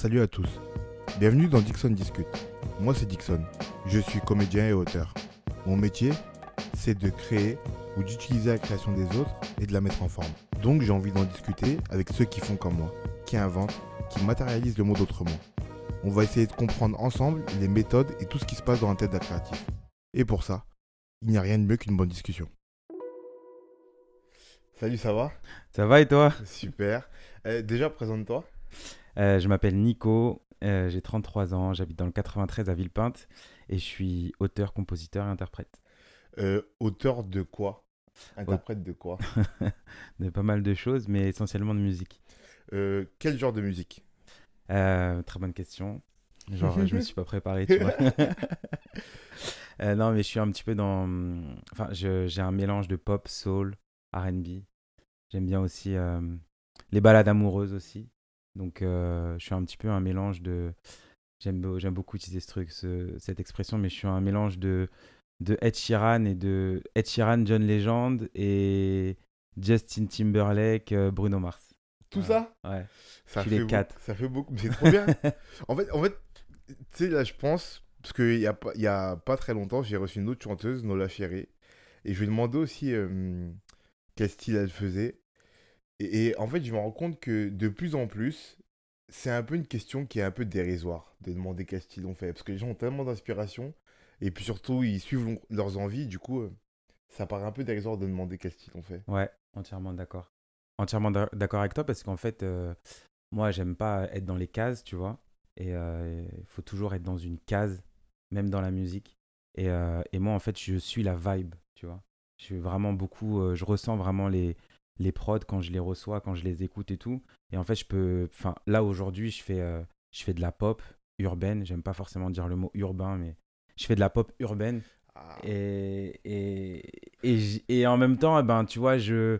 Salut à tous. Bienvenue dans Dixon Discute. Moi c'est Dixon. Je suis comédien et auteur. Mon métier, c'est de créer ou d'utiliser la création des autres et de la mettre en forme. Donc j'ai envie d'en discuter avec ceux qui font comme moi, qui inventent, qui matérialisent le monde autrement. On va essayer de comprendre ensemble les méthodes et tout ce qui se passe dans la tête d'un créatif. Et pour ça, il n'y a rien de mieux qu'une bonne discussion. Salut, ça va Ça va et toi Super. Eh, déjà, présente-toi. Euh, je m'appelle Nico, euh, j'ai 33 ans, j'habite dans le 93 à Villepinte et je suis auteur, compositeur et interprète. Euh, auteur de quoi Interprète de quoi De pas mal de choses, mais essentiellement de musique. quel genre de musique Très bonne question. Genre, je me suis pas préparé, tu vois. non, mais je suis un petit peu dans. Enfin, j'ai un mélange de pop, soul, RB. J'aime bien aussi les balades amoureuses aussi. Donc, euh, je suis un petit peu un mélange de. J'aime beaucoup utiliser ce truc, cette expression, mais je suis un mélange de, de Ed Sheeran et de Ed Sheeran, John Legend et Justin Timberlake, euh, Bruno Mars. Tout ça Ouais. Ça fait les quatre. Ça fait beaucoup, c'est trop bien. en fait, en fait tu sais, là, je pense, parce qu'il n'y a, y a pas très longtemps, j'ai reçu une autre chanteuse, Nola Ferré, et je lui ai demandé aussi euh, qu'est-ce style elle faisait. Et, en fait, je me rends compte que de plus en plus, c'est un peu une question qui est un peu dérisoire de demander qu'est-ce qu'ils ont fait. Parce que les gens ont tellement d'inspiration. Et puis surtout, ils suivent leurs envies. Du coup, euh, ça paraît un peu dérisoire de demander qu'est-ce qu'ils ont fait. Ouais, entièrement d'accord. Entièrement d'accord avec toi parce qu'en fait, euh, moi, j'aime pas être dans les cases, tu vois. Et euh, il faut toujours être dans une case, même dans la musique. Et, et, moi, en fait, je suis la vibe, tu vois. Je suis vraiment beaucoup, je ressens vraiment les, les prods quand je les reçois, quand je les écoute et tout. Et en fait, je peux. Enfin, là aujourd'hui, je fais, euh, je fais de la pop urbaine. J'aime pas forcément dire le mot urbain, mais je fais de la pop urbaine. Ah. Et, et, et, en même temps, eh ben, tu vois, je,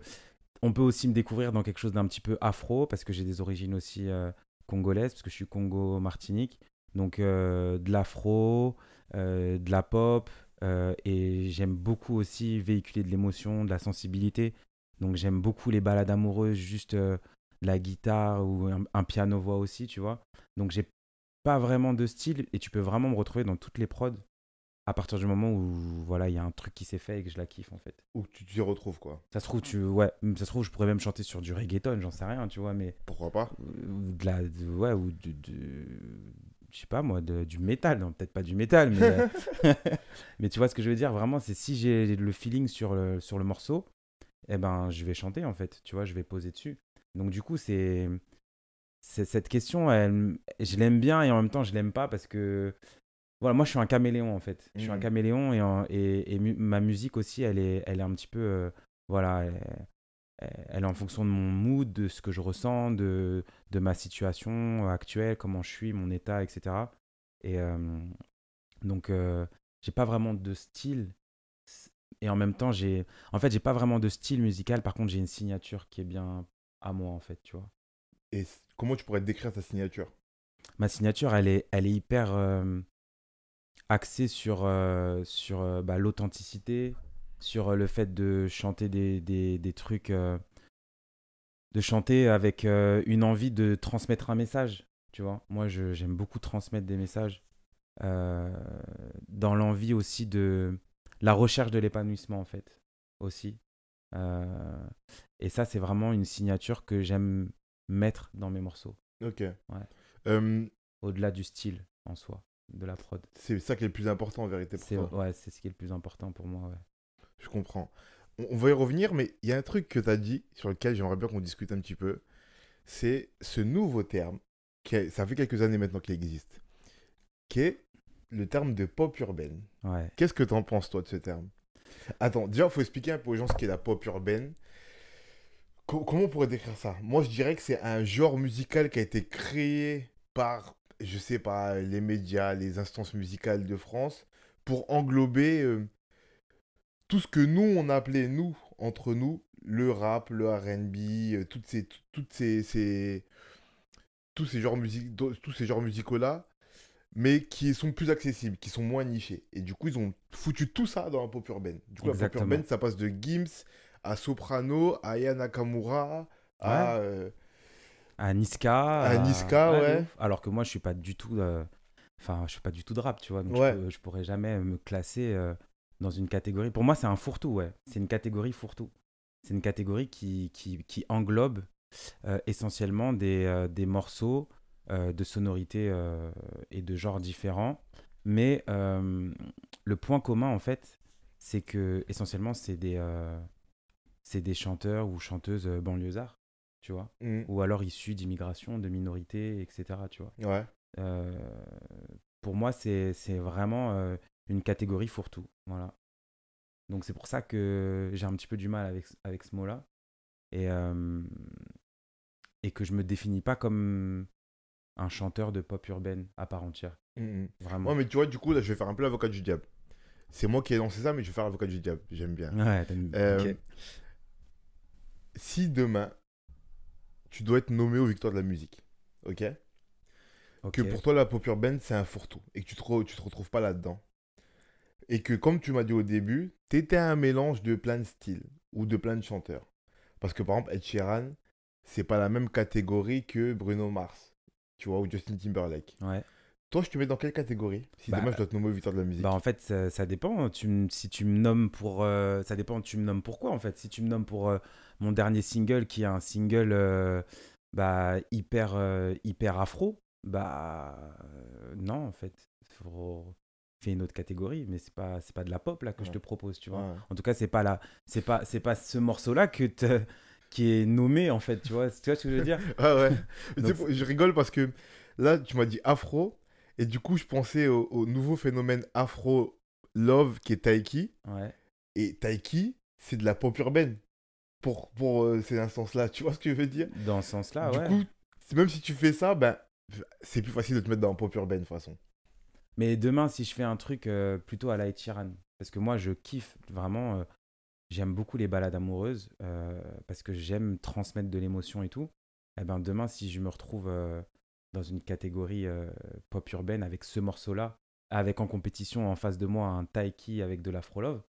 on peut aussi me découvrir dans quelque chose d'un petit peu afro, parce que j'ai des origines aussi euh, congolaises, parce que je suis Congo-Martinique. Donc euh, de l'afro, de la pop, et j'aime beaucoup aussi véhiculer de l'émotion, de la sensibilité. Donc j'aime beaucoup les balades amoureuses, juste euh, la guitare ou un, piano-voix aussi, tu vois. Donc j'ai pas vraiment de style et tu peux vraiment me retrouver dans toutes les prods à partir du moment où voilà il y a un truc qui s'est fait et que je la kiffe en fait ou tu t'y retrouves quoi ça se trouve tu ça se trouve je pourrais même chanter sur du reggaeton j'en sais rien tu vois mais pourquoi pas ou de la ouais ou de, je sais pas moi de, du métal non peut-être pas du métal mais mais tu vois ce que je veux dire vraiment c'est si j'ai le feeling sur sur le morceau eh ben, je vais chanter en fait, tu vois, je vais poser dessus. Donc du coup, c'est cette question, je l'aime bien et en même temps, je l'aime pas parce que voilà, moi, je suis un caméléon en fait. Je suis un mmh. caméléon et, ma musique aussi, elle est, elle est un petit peu, euh, voilà, elle, est en fonction de mon mood, de ce que je ressens, de, ma situation actuelle, comment je suis, mon état, etc. Et euh, donc, je euh, j'ai pas vraiment de style et en même temps, j'ai. En fait, j'ai pas vraiment de style musical. Par contre, j'ai une signature qui est bien à moi, en fait, tu vois. Et comment tu pourrais te décrire ta signature Ma signature, elle est, elle est hyper euh, axée sur, euh, sur euh, bah, l'authenticité, sur le fait de chanter des, des, des trucs. de chanter avec une envie de transmettre un message, tu vois. Moi, j'aime beaucoup transmettre des messages. dans l'envie aussi de la recherche de l'épanouissement en fait aussi. Euh, et ça, c'est vraiment une signature que j'aime mettre dans mes morceaux. Ok. Au-delà du style en soi, de la prod. C'est ça qui est le plus important en vérité pour Ouais, c'est ce qui est le plus important pour moi. Je comprends. On, va y revenir, mais il y a un truc que tu as dit sur lequel j'aimerais bien qu'on discute un petit peu. C'est ce nouveau terme, qui ça fait quelques années maintenant qu'il existe, qui le terme de pop urbaine. Qu'est-ce que tu en penses, toi, de ce terme Attends, déjà, il faut expliquer un peu aux gens ce qu'est la pop urbaine. comment on pourrait décrire ça Moi, je dirais que c'est un genre musical qui a été créé par, je sais pas, les médias, les instances musicales de France, pour englober euh, tout ce que nous, on appelait, nous, entre nous, le rap, le RB, euh, toutes ces, toutes ces, tous ces genres tous ces genres musicaux là mais qui sont plus accessibles, qui sont moins nichés. Et du coup, ils ont foutu tout ça dans la pop urbaine. Du coup, la pop urbaine, ça passe de Gims à Soprano, à Aya Nakamura, à. Euh, à Niska. À, Niska, ouais. Alors que moi, je suis pas du tout. Euh, enfin, je suis pas du tout de rap, tu vois. Donc je, ne pourrais jamais me classer euh, dans une catégorie. Pour moi, c'est un fourre-tout, ouais. C'est une catégorie fourre-tout. C'est une catégorie qui, qui, qui englobe essentiellement des, des morceaux euh, de sonorités euh, et de genres différents. Mais euh, le point commun, en fait, c'est que essentiellement, c'est des, des chanteurs ou chanteuses banlieusards, tu vois, mm. ou alors issus d'immigration, de minorités, etc., tu vois. pour moi, c'est vraiment une catégorie fourre-tout. Voilà. Donc c'est pour ça que j'ai un petit peu du mal avec, avec ce mot-là. Et, et que je me définis pas comme un chanteur de pop urbaine à part entière. Mm, mm. Vraiment. mais tu vois, du coup, là, je vais faire un peu l'avocat du diable. C'est moi qui ai lancé ça, mais je vais faire l'avocat du diable. J'aime bien. Ouais, euh, Si demain, tu dois être nommé aux victoires de la musique, ok, Que pour toi, la pop urbaine, c'est un fourre-tout et que tu te, tu te retrouves pas là-dedans. Et que, comme tu m'as dit au début, t'étais un mélange de plein de styles ou de plein de chanteurs. Parce que, par exemple, Ed Sheeran, c'est pas la même catégorie que Bruno Mars tu vois, ou Justin Timberlake. Ouais. Toi, je te mets dans quelle catégorie Si demain bah, je dois te nommer Victor de la musique. Bah en fait, ça, dépend. Tu si tu me nommes pour, euh, ça dépend. Tu me nommes pourquoi en fait. Si tu me nommes pour euh, mon dernier single, qui est un single euh, bah, hyper hyper afro, bah non en fait. Faut fait une autre catégorie mais c'est pas c'est pas de la pop là que je te propose tu vois en tout cas c'est pas là c'est pas c'est pas ce morceau là que te, qui est nommé en fait, tu vois, tu vois ce que je veux dire ah ouais. Je rigole parce que là, tu m'as dit afro, et du coup, je pensais au, nouveau phénomène afro love qui est Taiki. Et Taiki, c'est de la pop urbaine pour, pour euh, ces instances-là, tu vois ce que je veux dire Dans ce sens-là, ouais. Du coup, même si tu fais ça, ben, c'est plus facile de te mettre dans la pop urbaine de toute façon. Mais demain, si je fais un truc euh, plutôt à la parce que moi, je kiffe vraiment. Euh, j'aime beaucoup les balades amoureuses euh, parce que j'aime transmettre de l'émotion et tout. Et eh ben demain, si je me retrouve euh, dans une catégorie euh, pop urbaine avec ce morceau-là, avec en compétition en face de moi un Taiki avec de la love,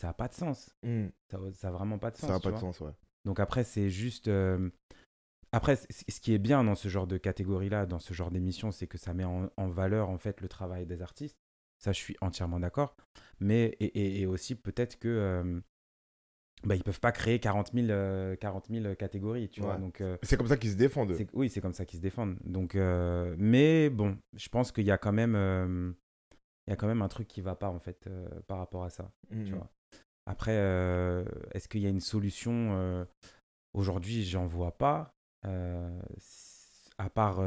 ça n'a pas de sens. Hmm. Ça n'a vraiment pas de sens. Ça n'a pas de sens, ouais. Donc après, c'est juste. Après, ce qui est bien dans ce genre de catégorie-là, dans ce genre d'émission, c'est que ça met en, valeur en fait le travail des artistes. Ça, je suis entièrement d'accord. Mais et aussi peut-être que bah, ils peuvent pas créer 40 000, euh, catégories, tu vois. Donc euh, c'est comme ça qu'ils se défendent. Oui, c'est comme ça qu'ils se défendent. Donc, euh, mais bon, je pense qu'il y a quand même, il y a quand même un truc qui va pas en fait par rapport à ça. Mhm. Tu vois. Après, est-ce qu'il y a une solution aujourd'hui J'en vois pas, à part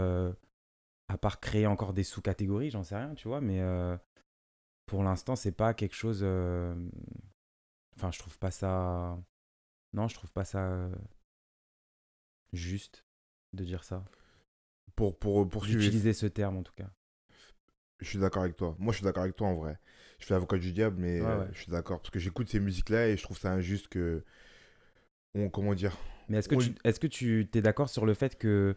à part créer encore des sous-catégories, j'en sais rien, tu vois. Mais pour l'instant, c'est pas quelque chose Enfin, je trouve pas ça. Non, je trouve pas ça euh, juste de dire ça. Pour, pour, euh, Utiliser ce terme en tout cas. Je suis d'accord avec toi. Moi, je suis d'accord avec toi en vrai. Je fais avocat du diable, mais euh, je suis d'accord. Parce que j'écoute ces musiques-là et je trouve ça injuste que. On, comment dire Mais est-ce que, tu, est-ce que tu es d'accord sur le fait que,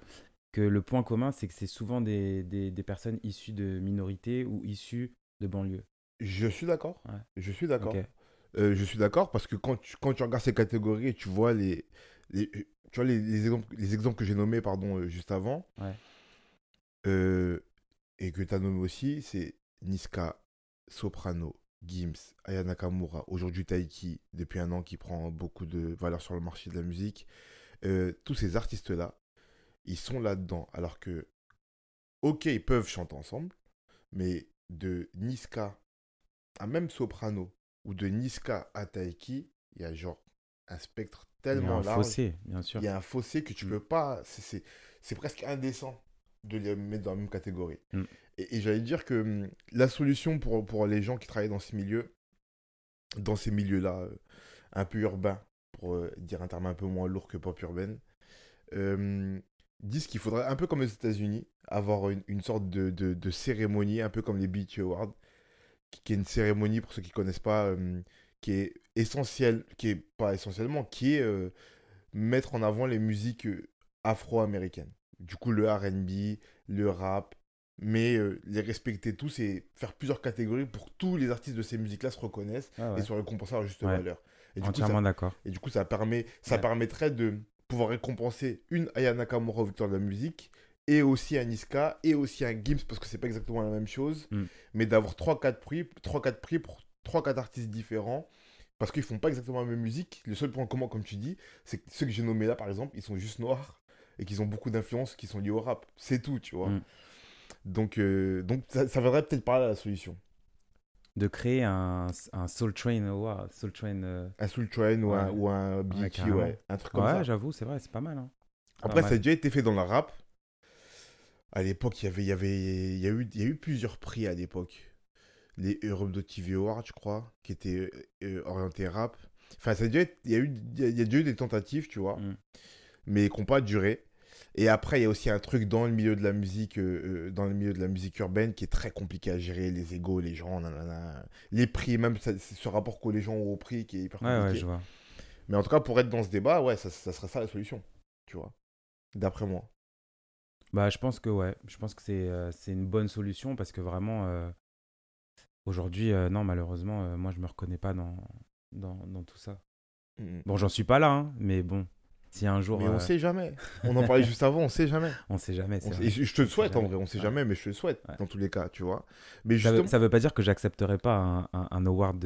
que le point commun, c'est que c'est souvent des, des, personnes issues de minorités ou issues de banlieues Je suis d'accord. Je suis d'accord. Euh, je suis d'accord parce que quand tu, quand tu regardes ces catégories et tu vois les, euh, tu vois les, les, exemples, les exemples que j'ai nommés pardon, euh, juste avant et que tu as nommé aussi, c'est Niska, Soprano, Gims, Aya Nakamura, aujourd'hui Taiki, depuis un an qui prend beaucoup de valeur sur le marché de la musique. tous ces artistes-là, ils sont là-dedans. Alors que, ok, ils peuvent chanter ensemble, mais de Niska à même Soprano, ou de Niska à Taiki, il y a genre un spectre tellement large. Il y a un fossé, bien sûr. Il y a un fossé que tu mm. peux pas. C'est presque indécent de les mettre dans la même catégorie. Mm. Et, j'allais dire que mm, la solution pour, pour les gens qui travaillent dans ces milieux, dans ces milieux-là, euh, un peu urbains, pour euh, dire un terme un peu moins lourd que pop urbain, euh, disent qu'il faudrait, un peu comme aux États-Unis, avoir une, sorte de, de, cérémonie, un peu comme les Beach Awards, qui est une cérémonie, pour ceux qui ne connaissent pas, euh, qui est essentielle, qui est pas essentiellement, qui est euh, mettre en avant les musiques euh, afro-américaines. Du coup, le RB, le rap, mais les respecter tous et faire plusieurs catégories pour que tous les artistes de ces musiques-là se reconnaissent ah et soient récompensés à leur juste valeur. Et Entièrement d'accord. Et du coup, ça, permet, ça permettrait de pouvoir récompenser une Ayana Nakamura Victoire de la musique, et aussi un Niska, et aussi un Gims, parce que c'est pas exactement la même chose, mm. mais d'avoir 3-4 prix, 3, quatre prix pour 3-4 artistes différents, parce qu'ils font pas exactement la même musique. Le seul point commun, comme tu dis, c'est que ceux que j'ai nommés là, par exemple, ils sont juste noirs, et qu'ils ont beaucoup d'influence qui sont liées au rap. C'est tout, tu vois. Mm. Donc, euh, donc ça, ça viendrait peut-être par là la solution. De créer un, un Soul Train, un Soul Train. Euh, un Soul Train ou un, ou un ouais, un truc comme ça. Ouais, j'avoue, c'est vrai, c'est pas mal. Hein. Après, ça a déjà été fait dans la rap à l'époque, il y avait, il y avait, il y a eu, il y a eu plusieurs prix à l'époque. Les Europe de TV Awards, je crois, qui étaient euh, orientés rap. Enfin, ça dû être, il y a eu, il y a des tentatives, tu vois, mm. mais qui n'ont pas duré. Et après, il y a aussi un truc dans le milieu de la musique, euh, euh, dans le milieu de la musique urbaine, qui est très compliqué à gérer les égos, les gens, les prix, même ce rapport que les gens ont au prix, qui est hyper compliqué. ouais, je vois. Mais en tout cas, pour être dans ce débat, ouais, ça, ça serait ça la solution, tu vois, d'après moi. Bah, je pense que ouais, je pense que c'est euh, une bonne solution parce que vraiment euh, aujourd'hui, euh, non, malheureusement, moi je me reconnais pas dans dans, dans tout ça. Mm, mm. Bon, j'en suis pas là, hein, mais bon, si un jour. Mais on sait jamais. On en parlait juste avant, on sait jamais. On sait jamais. je te le souhaite en vrai, on sait jamais, mais je te le souhaite dans tous les cas, tu vois. Mais justement... ça, veut, veut pas dire que j'accepterai pas un, un, award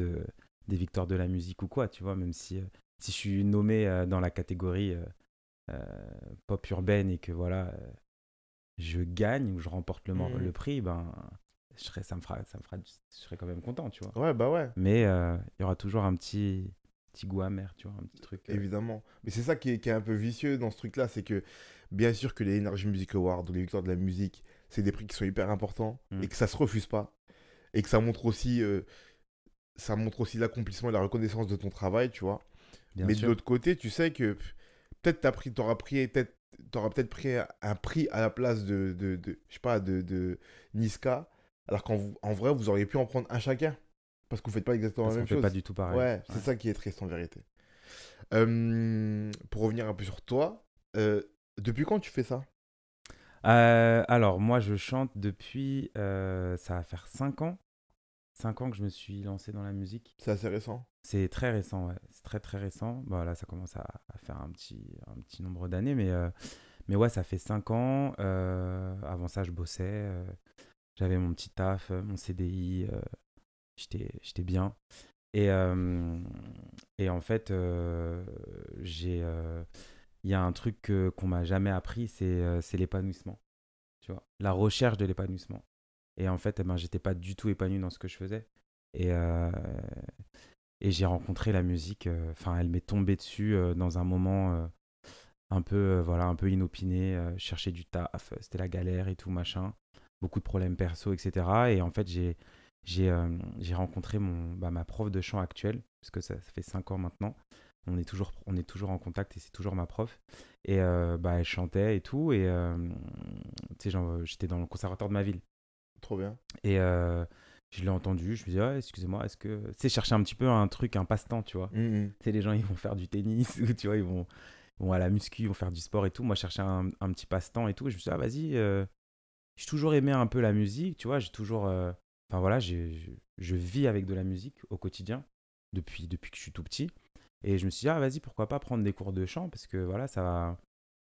des victoires de la musique ou quoi, tu vois, même si si je suis nommé dans la catégorie pop urbaine et que voilà je gagne ou je remporte mmh. le, prix, ben, je serais, ça me ça me fera, je serais quand même content, tu vois. Ouais, bah ouais. Mais euh, il y aura toujours un petit, petit goût amer, tu vois, un petit truc. Euh. Évidemment. Mais c'est ça qui est, un peu vicieux dans ce truc-là, c'est que bien sûr que les Energy Music Awards ou les Victoires de la musique, c'est des prix qui sont hyper importants mmh. et que ça se refuse pas et que ça montre aussi, euh, ça montre aussi l'accomplissement et la reconnaissance de ton travail, tu vois. Mais de l'autre côté, tu sais que peut-être t'auras pris peut-être t'auras peut-être pris un prix à la place de, de, je sais pas, de, de Niska, alors qu'en vrai, vous auriez pu en prendre un chacun. Parce que vous faites pas exactement la même chose. pas du tout pareil. Ouais, c'est ça qui est triste en vérité. pour revenir un peu sur toi, euh, depuis quand tu fais ça euh, Alors, moi, je chante depuis, euh, ça va faire 5 ans. Cinq ans que je me suis lancé dans la musique. C'est assez récent C'est très récent, ouais. C'est très très récent. Bon, là, ça commence à, faire un petit, nombre d'années, euh, mais, ouais, ça fait cinq ans. Euh, avant ça, je bossais. Euh, j'avais mon petit taf, mon CDI. J'étais bien. Et, et en fait, j'ai il y a un truc qu'on m'a jamais appris, c'est l'épanouissement. Tu vois, la recherche de l'épanouissement. Et en fait, je eh ben, j'étais pas du tout épanoui dans ce que je faisais. Et, euh, et j'ai rencontré la musique. Euh, enfin, elle m'est tombée dessus euh, dans un moment un peu, voilà, un peu inopiné. chercher du taf, c'était la galère et tout, machin. Beaucoup de problèmes perso, etc. Et en fait, j'ai j'ai rencontré mon, bah, ma prof de chant actuelle, puisque ça, fait 5 ans maintenant. On est, toujours, on est toujours en contact et c'est toujours ma prof. Et bah, elle chantait et tout. Et j'étais dans le conservatoire de ma ville. Trop bien. Et euh, je l'ai entendu, je me suis dit, excusez-moi, est-ce que. c'est chercher un petit peu un truc, un passe-temps, tu vois. C'est mm, mm. les gens, ils vont faire du tennis, ou tu vois, ils vont, à la muscu, ils vont faire du sport et tout. Moi, chercher un, un petit passe-temps et tout. je me suis dit, ah, vas-y, euh, j'ai toujours aimé un peu la musique, tu vois, j'ai toujours. Euh, enfin, voilà, je, vis avec de la musique au quotidien, depuis, depuis que je suis tout petit. Et je me suis dit, ah, vas-y, pourquoi pas prendre des cours de chant, parce que voilà, ça va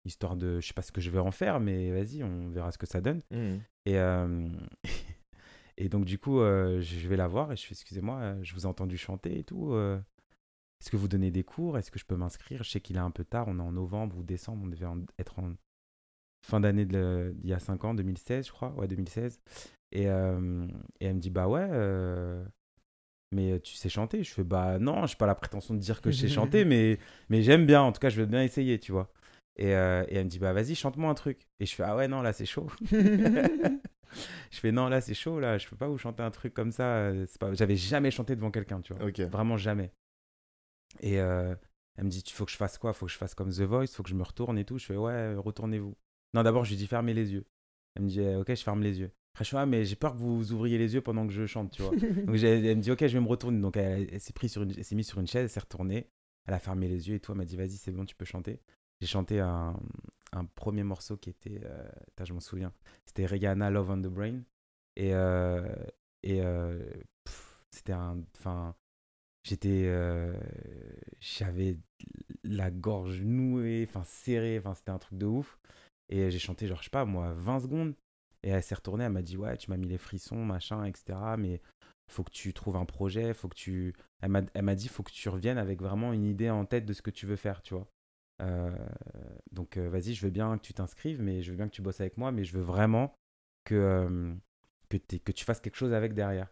histoire de, je sais pas ce que je vais en faire, mais vas-y, on verra ce que ça donne. Hmm. Et, euh, et donc du coup, euh, je vais la voir et je fais, excusez-moi, euh, je vous ai entendu chanter et tout. Est-ce que vous donnez des cours Est-ce que je peux m'inscrire Je sais qu'il est un peu tard, on est en novembre ou décembre, on devait être en fin d'année d'il y a 5 ans, 2016 je crois, ouais 2016. Et, et elle me dit, bah ouais mais tu sais chanter Je fais bah non, j'ai pas la prétention de dire que je sais chanter, mais mais j'aime bien. En tout cas, je veux bien essayer, tu vois. Euh, et, elle me dit, bah vas-y, chante-moi un truc. Et je fais, ah ouais, non, là, c'est chaud. je fais, non, là, c'est chaud, là, je peux pas vous chanter un truc comme ça. Euh, pas... J'avais jamais chanté devant quelqu'un, tu vois. Vraiment jamais. Et euh, elle me dit, tu faut que je fasse quoi Faut que je fasse comme The Voice, faut que je me retourne et tout. Je fais, ouais, retournez-vous. Non, d'abord, je lui dis, fermez les yeux. Elle me dit, eh, ok, je ferme les yeux. Après, je ah, mais j'ai peur que vous ouvriez les yeux pendant que je chante, tu vois. Donc, elle me dit, ok, je vais me retourner. Donc, elle, s'est sur une, s'est mise sur une chaise, elle s'est retournée. Elle a fermé les yeux et elle m'a dit, vas-y, c'est bon, tu peux chanter. J'ai chanté un, premier morceau qui était, euh, je m'en souviens, c'était Rihanna Love on the Brain. Et, euh, euh, c'était un. Enfin, j'étais. J'avais la gorge nouée, enfin serrée, enfin c'était un truc de ouf. Et j'ai chanté, genre, je sais pas, moi, 20 secondes. Et elle s'est retournée, elle m'a dit, ouais, tu m'as mis les frissons, machin, etc. Mais faut que tu trouves un projet, faut que tu. Elle m'a dit, faut que tu reviennes avec vraiment une idée en tête de ce que tu veux faire, tu vois. Euh, donc euh, vas-y, je veux bien que tu t'inscrives, mais je veux bien que tu bosses avec moi, mais je veux vraiment que, euh, que, tu fasses quelque chose avec derrière.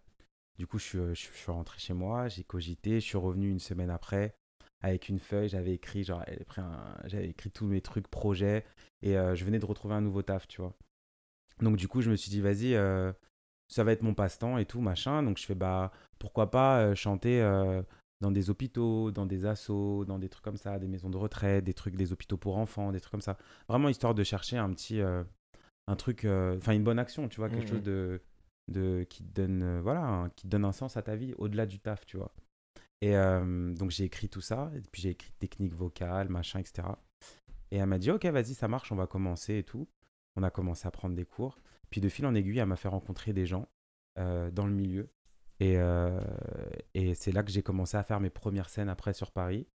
Du coup, je, suis rentré chez moi, j'ai cogité, je suis revenu une semaine après avec une feuille, j'avais écrit, j'avais écrit tous mes trucs, projets, et je venais de retrouver un nouveau taf, tu vois. Donc du coup, je me suis dit, vas-y, ça va être mon passe-temps et tout, machin. Donc je fais, bah, pourquoi pas chanter dans des hôpitaux, dans des assos, dans des trucs comme ça, des maisons de retraite, des trucs, des hôpitaux pour enfants, des trucs comme ça. Vraiment histoire de chercher un petit, euh, un truc, euh, enfin une bonne action, tu vois, quelque mmh, mmh. chose de, de qui donne, euh, voilà, qui te donne un sens à ta vie au-delà du taf, tu vois. Et donc j'ai écrit tout ça, et puis j'ai écrit technique vocale, machin, etc. Et elle m'a dit, ok, vas-y, ça marche, on va commencer et tout. On a commencé à prendre des cours. Puis de fil en aiguille, elle m'a fait rencontrer des gens dans le milieu et, euh, et c'est là que j'ai commencé à faire mes premières scènes après sur Paris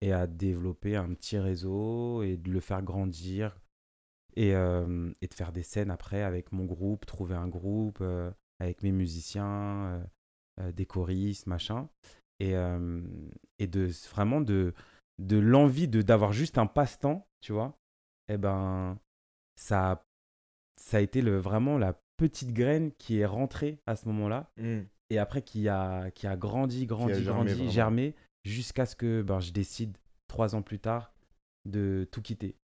et à développer un petit réseau et de le faire grandir et, euh, et de faire des scènes après avec mon groupe, trouver un groupe euh, avec mes musiciens, des choristes, machin. Et, et de vraiment de, de l'envie d'avoir juste un passe-temps, tu vois, et eh ben ça, ça a été vraiment la petite graine qui est rentrée à ce moment-là. Mm et après qui a, qui a grandi, grandi, grandi, germé, jusqu'à ce que ben, je décide, trois ans plus tard, de tout quitter.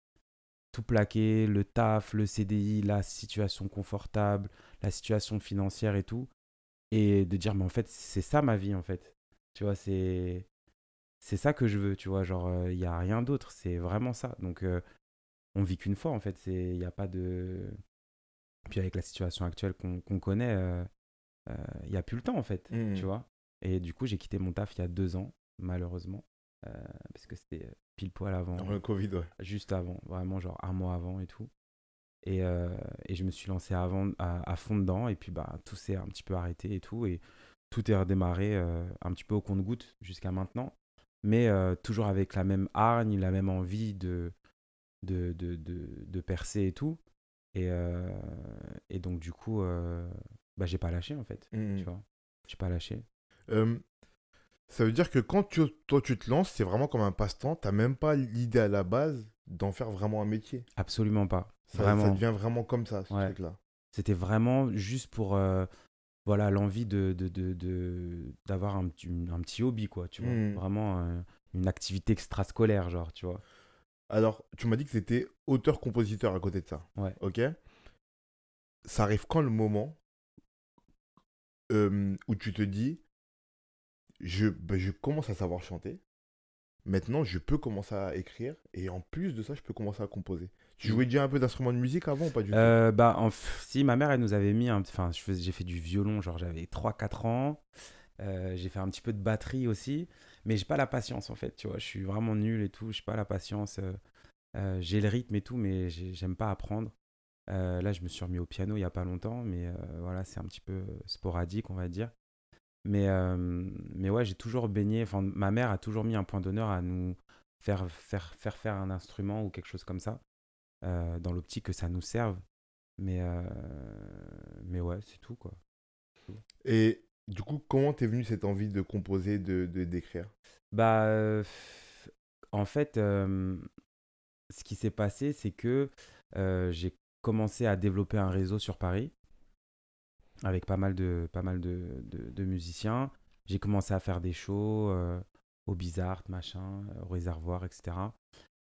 Tout plaquer, le taf, le CDI, la situation confortable, la situation financière et tout. Et de dire, mais en fait, c'est ça ma vie, en fait. Tu vois, c'est c'est ça que je veux, tu vois. Genre, euh, il n'y a rien d'autre, c'est vraiment ça. Donc, on euh, on vit qu'une fois, en fait. Il n'y a pas de. Puis, avec la situation actuelle qu'on connaît, euh, il euh, n'y a plus le temps en fait, mmh, mmh. tu vois. Et du coup, j'ai quitté mon taf il y a deux ans, malheureusement, euh, parce que c'était pile poil avant. le Covid, ouais. Juste avant, vraiment genre un mois avant et tout. Et, euh, et je me suis lancé avant, à, fond dedans, et puis bah, tout s'est un petit peu arrêté et tout. Et tout est redémarré un petit peu au compte-goutte jusqu'à maintenant mais toujours avec la même hargne, la même envie de, de, de, de, percer et tout. Et, et donc, du coup, bah j'ai pas lâché en fait. Mmh, mmh. Tu vois, j'ai pas lâché. ça veut dire que quand tu, toi tu te lances, c'est vraiment comme un passe-temps. T'as même pas l'idée à la base d'en faire vraiment un métier. Absolument pas. Ça, ça devient vraiment comme ça, ce truc-là. C'était vraiment juste pour euh, voilà l'envie de, de, d'avoir un, un, petit hobby, quoi. Tu vois, mmh. vraiment euh, une activité extrascolaire, genre, tu vois. Alors, tu m'as dit que c'était auteur-compositeur à côté de ça. Ouais. Ok. Ça arrive quand le moment où tu te dis, bah, je, commence à savoir chanter, maintenant je peux commencer à écrire, et en plus de ça, je peux commencer à composer. Tu mmh. jouais déjà un peu d'instrument de musique avant ou pas du tout euh, bah, Si, ma mère, elle nous avait mis. Enfin, j'ai fait du violon, genre j'avais 3-4 ans. Euh, j'ai fait un petit peu de batterie aussi. Mais j'ai pas la patience, en fait. Tu vois, je suis vraiment nul et tout. J'ai pas la patience. Euh, j'ai le rythme et tout, mais j'aime pas apprendre. Euh, là, je me suis remis au piano il n'y a pas longtemps, mais euh, voilà, c'est un petit peu euh, sporadique, on va dire. Mais, mais ouais, j'ai toujours baigné. Enfin, ma mère a toujours mis un point d'honneur à nous faire faire, faire faire un instrument ou quelque chose comme ça, dans l'optique que ça nous serve. Mais, mais ouais, c'est tout, quoi. Et du coup, comment t'es venu cette envie de composer, de d'écrire Bah, en fait, ce qui s'est passé, c'est que j'ai commencé à développer un réseau sur Paris avec pas mal de, pas mal de, musiciens. J'ai commencé à faire des shows euh, au Bizarre, machin, euh, au Réservoir, etc.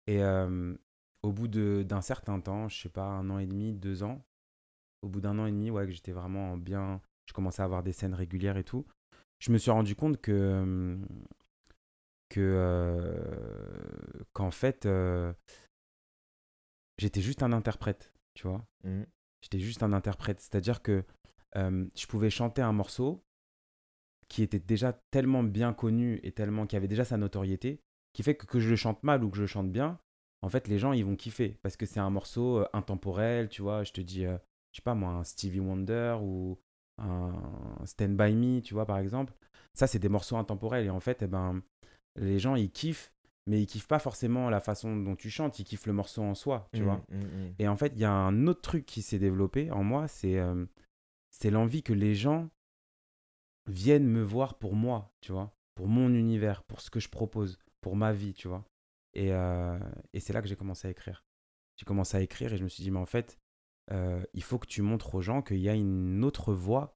Et euh, au bout d'un certain temps, je sais pas, un an et demi, deux ans, au bout d'un an et demi, ouais, que j'étais vraiment bien, je commençais à avoir des scènes régulières et tout, je me suis rendu compte que. Hum, que. qu'en fait, j'étais juste un interprète tu vois. Mmh. J'étais juste un interprète. C'est-à-dire que je pouvais chanter un morceau qui était déjà tellement bien connu et tellement qui avait déjà sa notoriété, qui fait que que je le chante mal ou que je le chante bien, en fait, les gens, ils vont kiffer parce que c'est un morceau euh, intemporel, tu vois. Je te dis, je euh, je sais pas moi, un Stevie Wonder ou un Stand By Me, tu vois, par exemple. Ça, c'est des morceaux intemporels. Et en fait, eh ben, les gens, ils kiffent mais ils kiffent pas forcément la façon dont tu chantes, ils kiffent le morceau en soi, tu mmh, vois. Mmh, mmh. Et en fait, il y a un autre truc qui s'est développé en moi, c'est euh, c'est l'envie que les gens viennent me voir pour moi, tu vois, pour mon univers, pour ce que je propose, pour ma vie, tu vois. Et, euh, c'est là que j'ai commencé à écrire. J'ai commencé à écrire et je me suis dit, mais en fait, euh, il faut que tu montres aux gens qu'il y a une autre voix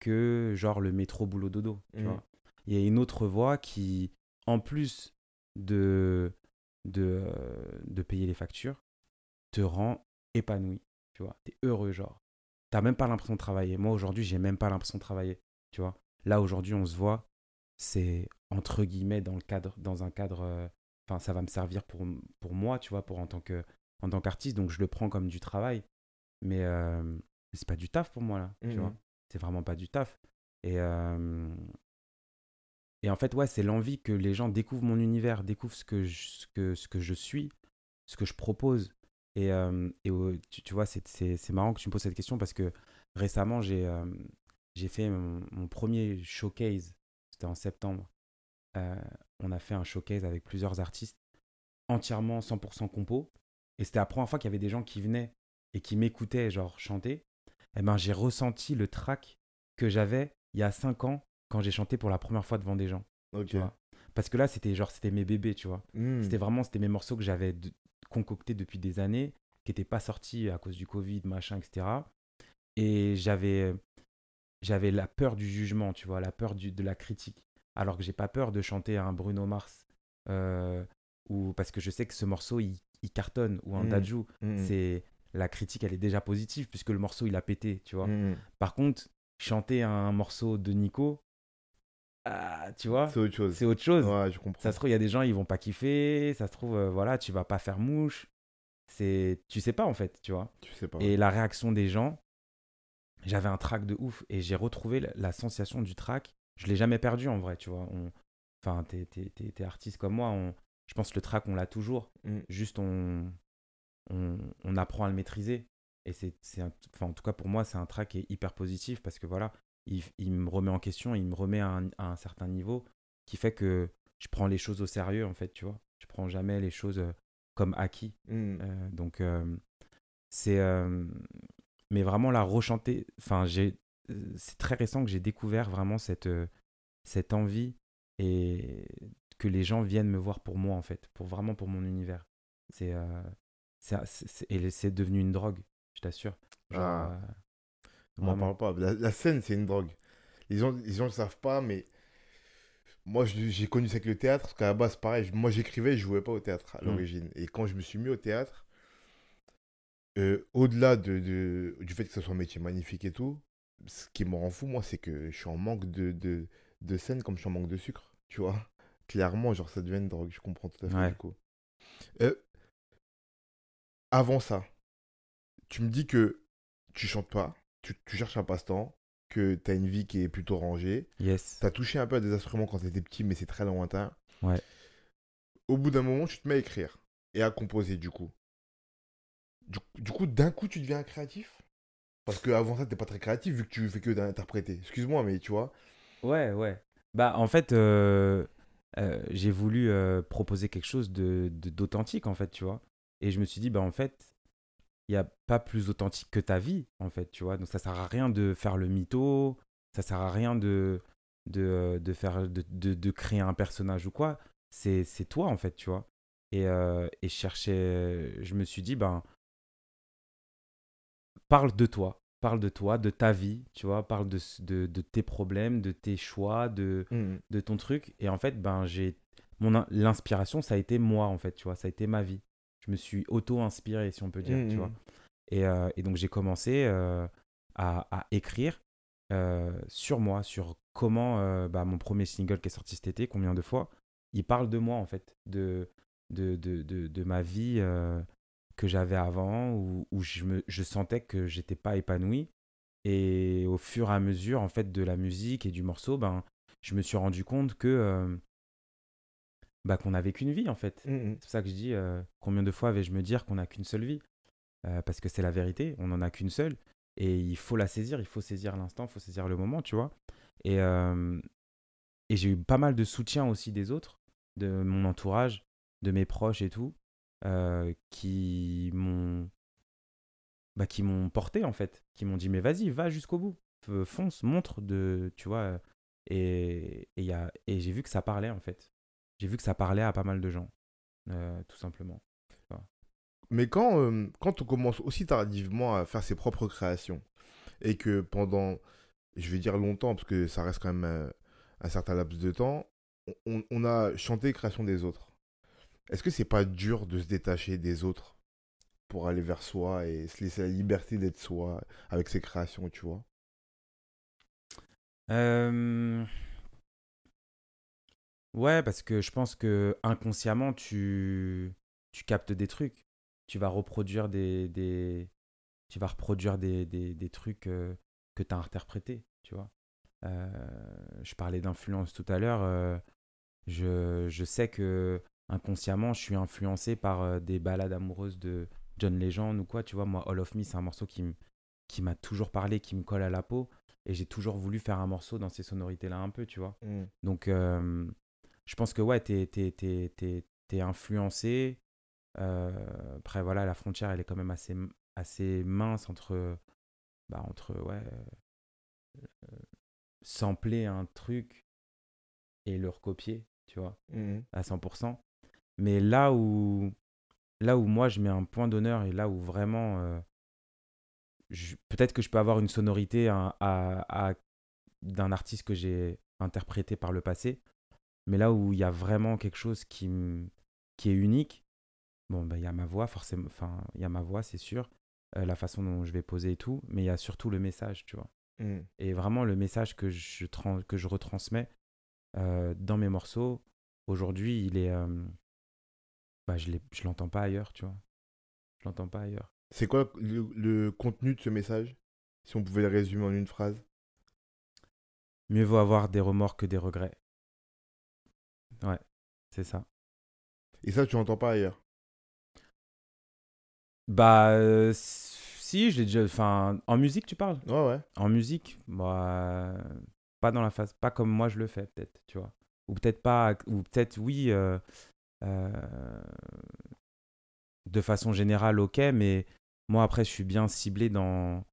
que genre le métro boulot dodo, tu vois. Il y a une autre voix qui, en plus de, de, euh, de payer les factures te rend épanoui. Tu vois, t'es heureux, genre. T'as même pas l'impression de travailler. Moi, aujourd'hui, j'ai même pas l'impression de travailler. Tu vois, là, aujourd'hui, on se voit, c'est entre guillemets dans le cadre, dans un cadre. Euh, enfin, ça va me servir pour, pour moi, tu vois, pour en tant que en tant qu'artiste, donc je le prends comme du travail. Mais euh, c'est pas du taf pour moi là, tu mmh vois. C'est vraiment pas du taf. Et, et en fait, ouais, c'est l'envie que les gens découvrent mon univers, découvrent ce que je, ce que, je suis, ce que je propose. Et, euh, tu, vois, c'est marrant que tu me poses cette question parce que récemment, j'ai euh, fait mon, premier showcase. C'était en septembre. Euh, on a fait un showcase avec plusieurs artistes, entièrement 100% compo. Et c'était la première fois qu'il y avait des gens qui venaient et qui m'écoutaient, genre chanter. Et eh ben, j'ai ressenti le track que j'avais il y a cinq ans quand j'ai chanté pour la première fois devant des gens. Parce que là, c'était genre, c'était mes bébés, tu vois. Hmm. C'était vraiment, c'était mes morceaux que j'avais concocté concoctés depuis des années, qui n'étaient pas sortis à cause du Covid, machin, etc. Et j'avais, j'avais la peur du jugement, tu vois, la peur du... de la critique. Alors que j'ai pas peur de chanter un Bruno Mars, euh, ou parce que je sais que ce morceau, il, cartonne, ou un mmh. C'est la critique, elle est déjà positive puisque le morceau, il a pété, tu vois. Hmm. Par contre, chanter un morceau de Nico, ah, tu vois c'est autre chose c'est autre chose ça se trouve il y a des gens ils vont pas kiffer ça se trouve euh, voilà tu vas pas faire mouche c'est tu sais pas en fait tu vois tu sais pas et la réaction des gens j'avais un track de ouf et j'ai retrouvé la, sensation du track je l'ai jamais perdu en vrai tu vois on... enfin t'es artiste comme moi on... je pense que le track on l'a toujours mm. juste on... on apprend à le maîtriser et c'est en tout cas pour moi c'est un track est hyper positif parce que voilà il, me remet en question, il me remet à un, certain niveau qui fait que je prends les choses au sérieux, en fait, tu vois. Je prends jamais les choses comme acquis. Mmh. Euh, donc, c'est. mais vraiment, la rechanter, enfin, j'ai. C'est très récent que j'ai découvert vraiment cette, cette envie et que les gens viennent me voir pour moi, en fait, pour vraiment pour mon univers. C'est. c'est, devenu une drogue, je t'assure. Ah. On parle pas. La, scène, c'est une drogue. ils gens, ils le savent pas, mais moi, j'ai connu ça avec le théâtre, parce qu'à la base, pareil, moi, j'écrivais, je jouais pas au théâtre à mm. l'origine. Et quand je me suis mis au théâtre, euh, au-delà de, du fait que ce soit un métier magnifique et tout, ce qui me rend fou, moi, c'est que je suis en manque de, de, scène comme je suis en manque de sucre, tu vois. Clairement, genre, ça devient une drogue, je comprends tout à fait, coup. Euh, avant ça, tu me dis que tu chantes pas, tu, cherches un passe-temps, que tu as une vie qui est plutôt rangée. Yes. Tu as touché un peu à des instruments quand tu petit, mais c'est très lointain. Ouais. Au bout d'un moment, tu te mets à écrire et à composer, du coup. Du, coup, d'un coup, tu deviens créatif Parce qu'avant ça, t'es pas très créatif vu que tu fais que d'interpréter. Excuse-moi, mais tu vois. Ouais, ouais. Bah, en fait, euh, euh, j'ai voulu euh, proposer quelque chose d'authentique, de, en fait, tu vois. Et je me suis dit, bah, en fait, il n'y a pas plus authentique que ta vie, en fait, tu vois. Donc ça sert à rien de faire le mytho, ça sert à rien de, de, euh, faire, de, créer un personnage ou quoi. C'est, c'est toi, en fait, tu vois. Euh, et, chercher, je me suis dit, ben, parle de toi, parle de toi, de ta vie, tu vois, parle de, de, tes problèmes, de tes choix, de, mmh. de ton truc. Et en fait, ben, j'ai mon l'inspiration, ça a été moi, en fait, tu vois, ça a été ma vie je me suis auto-inspiré, si on peut dire, tu vois. Mmh, mmh, mmh. Euh, et, donc j'ai commencé euh, à, écrire euh, sur moi, sur comment bah, mon premier single qui est sorti cet été, combien de fois, il parle de moi en fait, de, de, de, ma vie que j'avais avant, où, où je, me, je sentais que j'étais pas épanoui. Et au fur et à mesure en fait de la musique et du morceau, ben, je me suis rendu compte que bah, qu'on n'avait qu'une vie en fait. Mmh, mmh. C'est pour ça que je dis euh, combien de fois vais-je me dire qu'on n'a qu'une seule vie euh, Parce que c'est la vérité, on n'en a qu'une seule et il faut la saisir, il faut saisir l'instant, il faut saisir le moment, tu vois. Et, et j'ai eu pas mal de soutien aussi des autres, de mon entourage, de mes proches et tout, euh, qui m'ont bah, qui m'ont porté en fait, qui m'ont dit mais vas-y, va jusqu'au bout, fonce, montre de, tu vois. Et, et j'ai vu que ça parlait en fait vu que ça parlait à pas mal de gens, euh, tout simplement. Mais quand, euh, quand on commence aussi tardivement à faire ses propres créations, et que pendant, je vais dire longtemps, parce que ça reste quand même euh, un certain laps de temps, on, on a chanté créations des autres. Est-ce que c'est pas dur de se détacher des autres pour aller vers soi et se laisser la liberté d'être soi avec ses créations, tu vois Ouais, parce que je pense que inconsciemment, tu, tu captes des trucs. Tu vas reproduire des, tu vas reproduire des, des, trucs euh, que tu as interprétés, tu vois. Euh, je parlais d'influence tout à l'heure. Euh, je, je, sais que inconsciemment, je suis influencé par des balades amoureuses de John Legend ou quoi. Tu vois, moi, All of Me, c'est un morceau qui, qui m'a toujours parlé, qui me colle à la peau. Et j'ai toujours voulu faire un morceau dans ces sonorités-là un peu, tu vois. Mmh. Donc, je pense que ouais, t'es es, influencé. Euh, après, voilà, la frontière, elle est quand même assez, assez mince entre, bah, entre ouais, euh, sampler un truc et le recopier, tu vois, mmh. à 100%. Mais là où, là où moi, je mets un point d'honneur et là où vraiment, euh, peut-être que je peux avoir une sonorité hein, d'un artiste que j'ai interprété par le passé, mais là où il y a vraiment quelque chose qui, qui est unique, bon, ben il y a ma voix, forcément. Enfin, il y a ma voix, c'est sûr. Euh, la façon dont je vais poser et tout. Mais il y a surtout le message, tu vois. Mmh. Et vraiment, le message que je, que je retransmets euh, dans mes morceaux, aujourd'hui, il est. Bah, je l'entends pas ailleurs, tu vois. Je l'entends pas ailleurs. C'est quoi le contenu de ce message Si on pouvait le résumer en une phrase Mieux vaut avoir des remords que des regrets. Ouais, c'est ça. Et ça, tu n'entends pas ailleurs Bah, si si, l'ai déjà. Enfin, en musique, tu parles Ouais, ouais. En musique, bah, pas dans la phase, pas comme moi je le fais, peut-être, tu vois. Ou peut-être pas, ou peut-être oui, euh, euh, de façon générale, ok, mais moi après, je suis bien ciblé dans,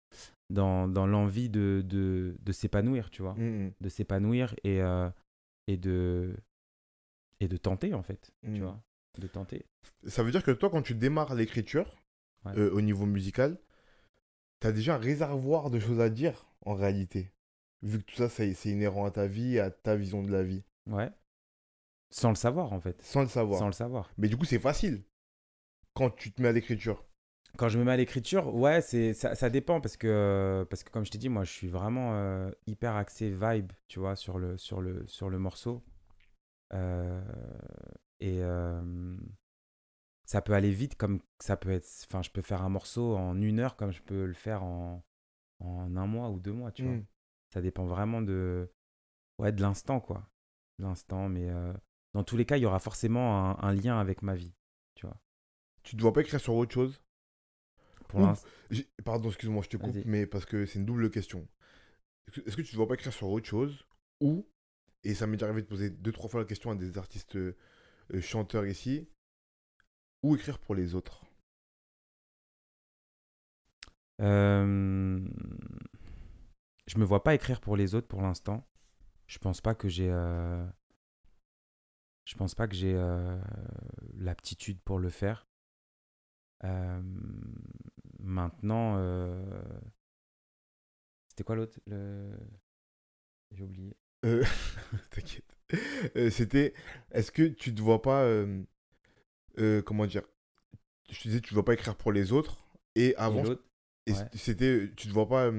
dans, dans l'envie de, de, s'épanouir, tu vois. Mmh, mmh. De s'épanouir et, euh, et de et de tenter en fait, tu mm. vois, de tenter. Ça veut dire que toi, quand tu démarres l'écriture euh, au niveau musical, tu as déjà un réservoir de choses à dire en réalité, vu que tout ça, c'est inhérent à ta vie, à ta vision de la vie. Ouais. Sans le savoir en fait. Sans le savoir. Sans le savoir. Mais du coup, c'est facile quand tu te mets à l'écriture quand je me mets à l'écriture, ouais, c'est ça, ça, dépend parce que parce que comme je t'ai dit, moi, je suis vraiment euh, hyper axé vibe, tu vois, sur le sur le sur le morceau. Euh, et euh, ça peut aller vite, comme ça peut être. Enfin, je peux faire un morceau en une heure, comme je peux le faire en, en un mois ou deux mois, tu vois. Hmm. Ça dépend vraiment de, ouais, de l'instant, quoi. L'instant, mais euh, dans tous les cas, il y aura forcément un, lien avec ma vie, tu vois. Tu ne dois pas écrire sur autre chose Pour l'instant. Pardon, excuse-moi, je te coupe, mais parce que c'est une double question. Est-ce que tu ne dois pas écrire sur autre chose ou et ça m'est déjà arrivé de poser deux, trois fois la question à des artistes euh, euh, chanteurs ici. Ou écrire pour les autres euh... Je me vois pas écrire pour les autres pour l'instant. Je pense pas que j'ai. Euh, je pense pas que j'ai l'aptitude pour le faire. Maintenant. C'était quoi l'autre le... J'ai oublié. Euh, c'était est-ce que tu te vois pas. Euh, comment dire Je te disais, tu ne vois pas écrire pour les autres. Et avant. c'était. Euh, tu ne vois pas.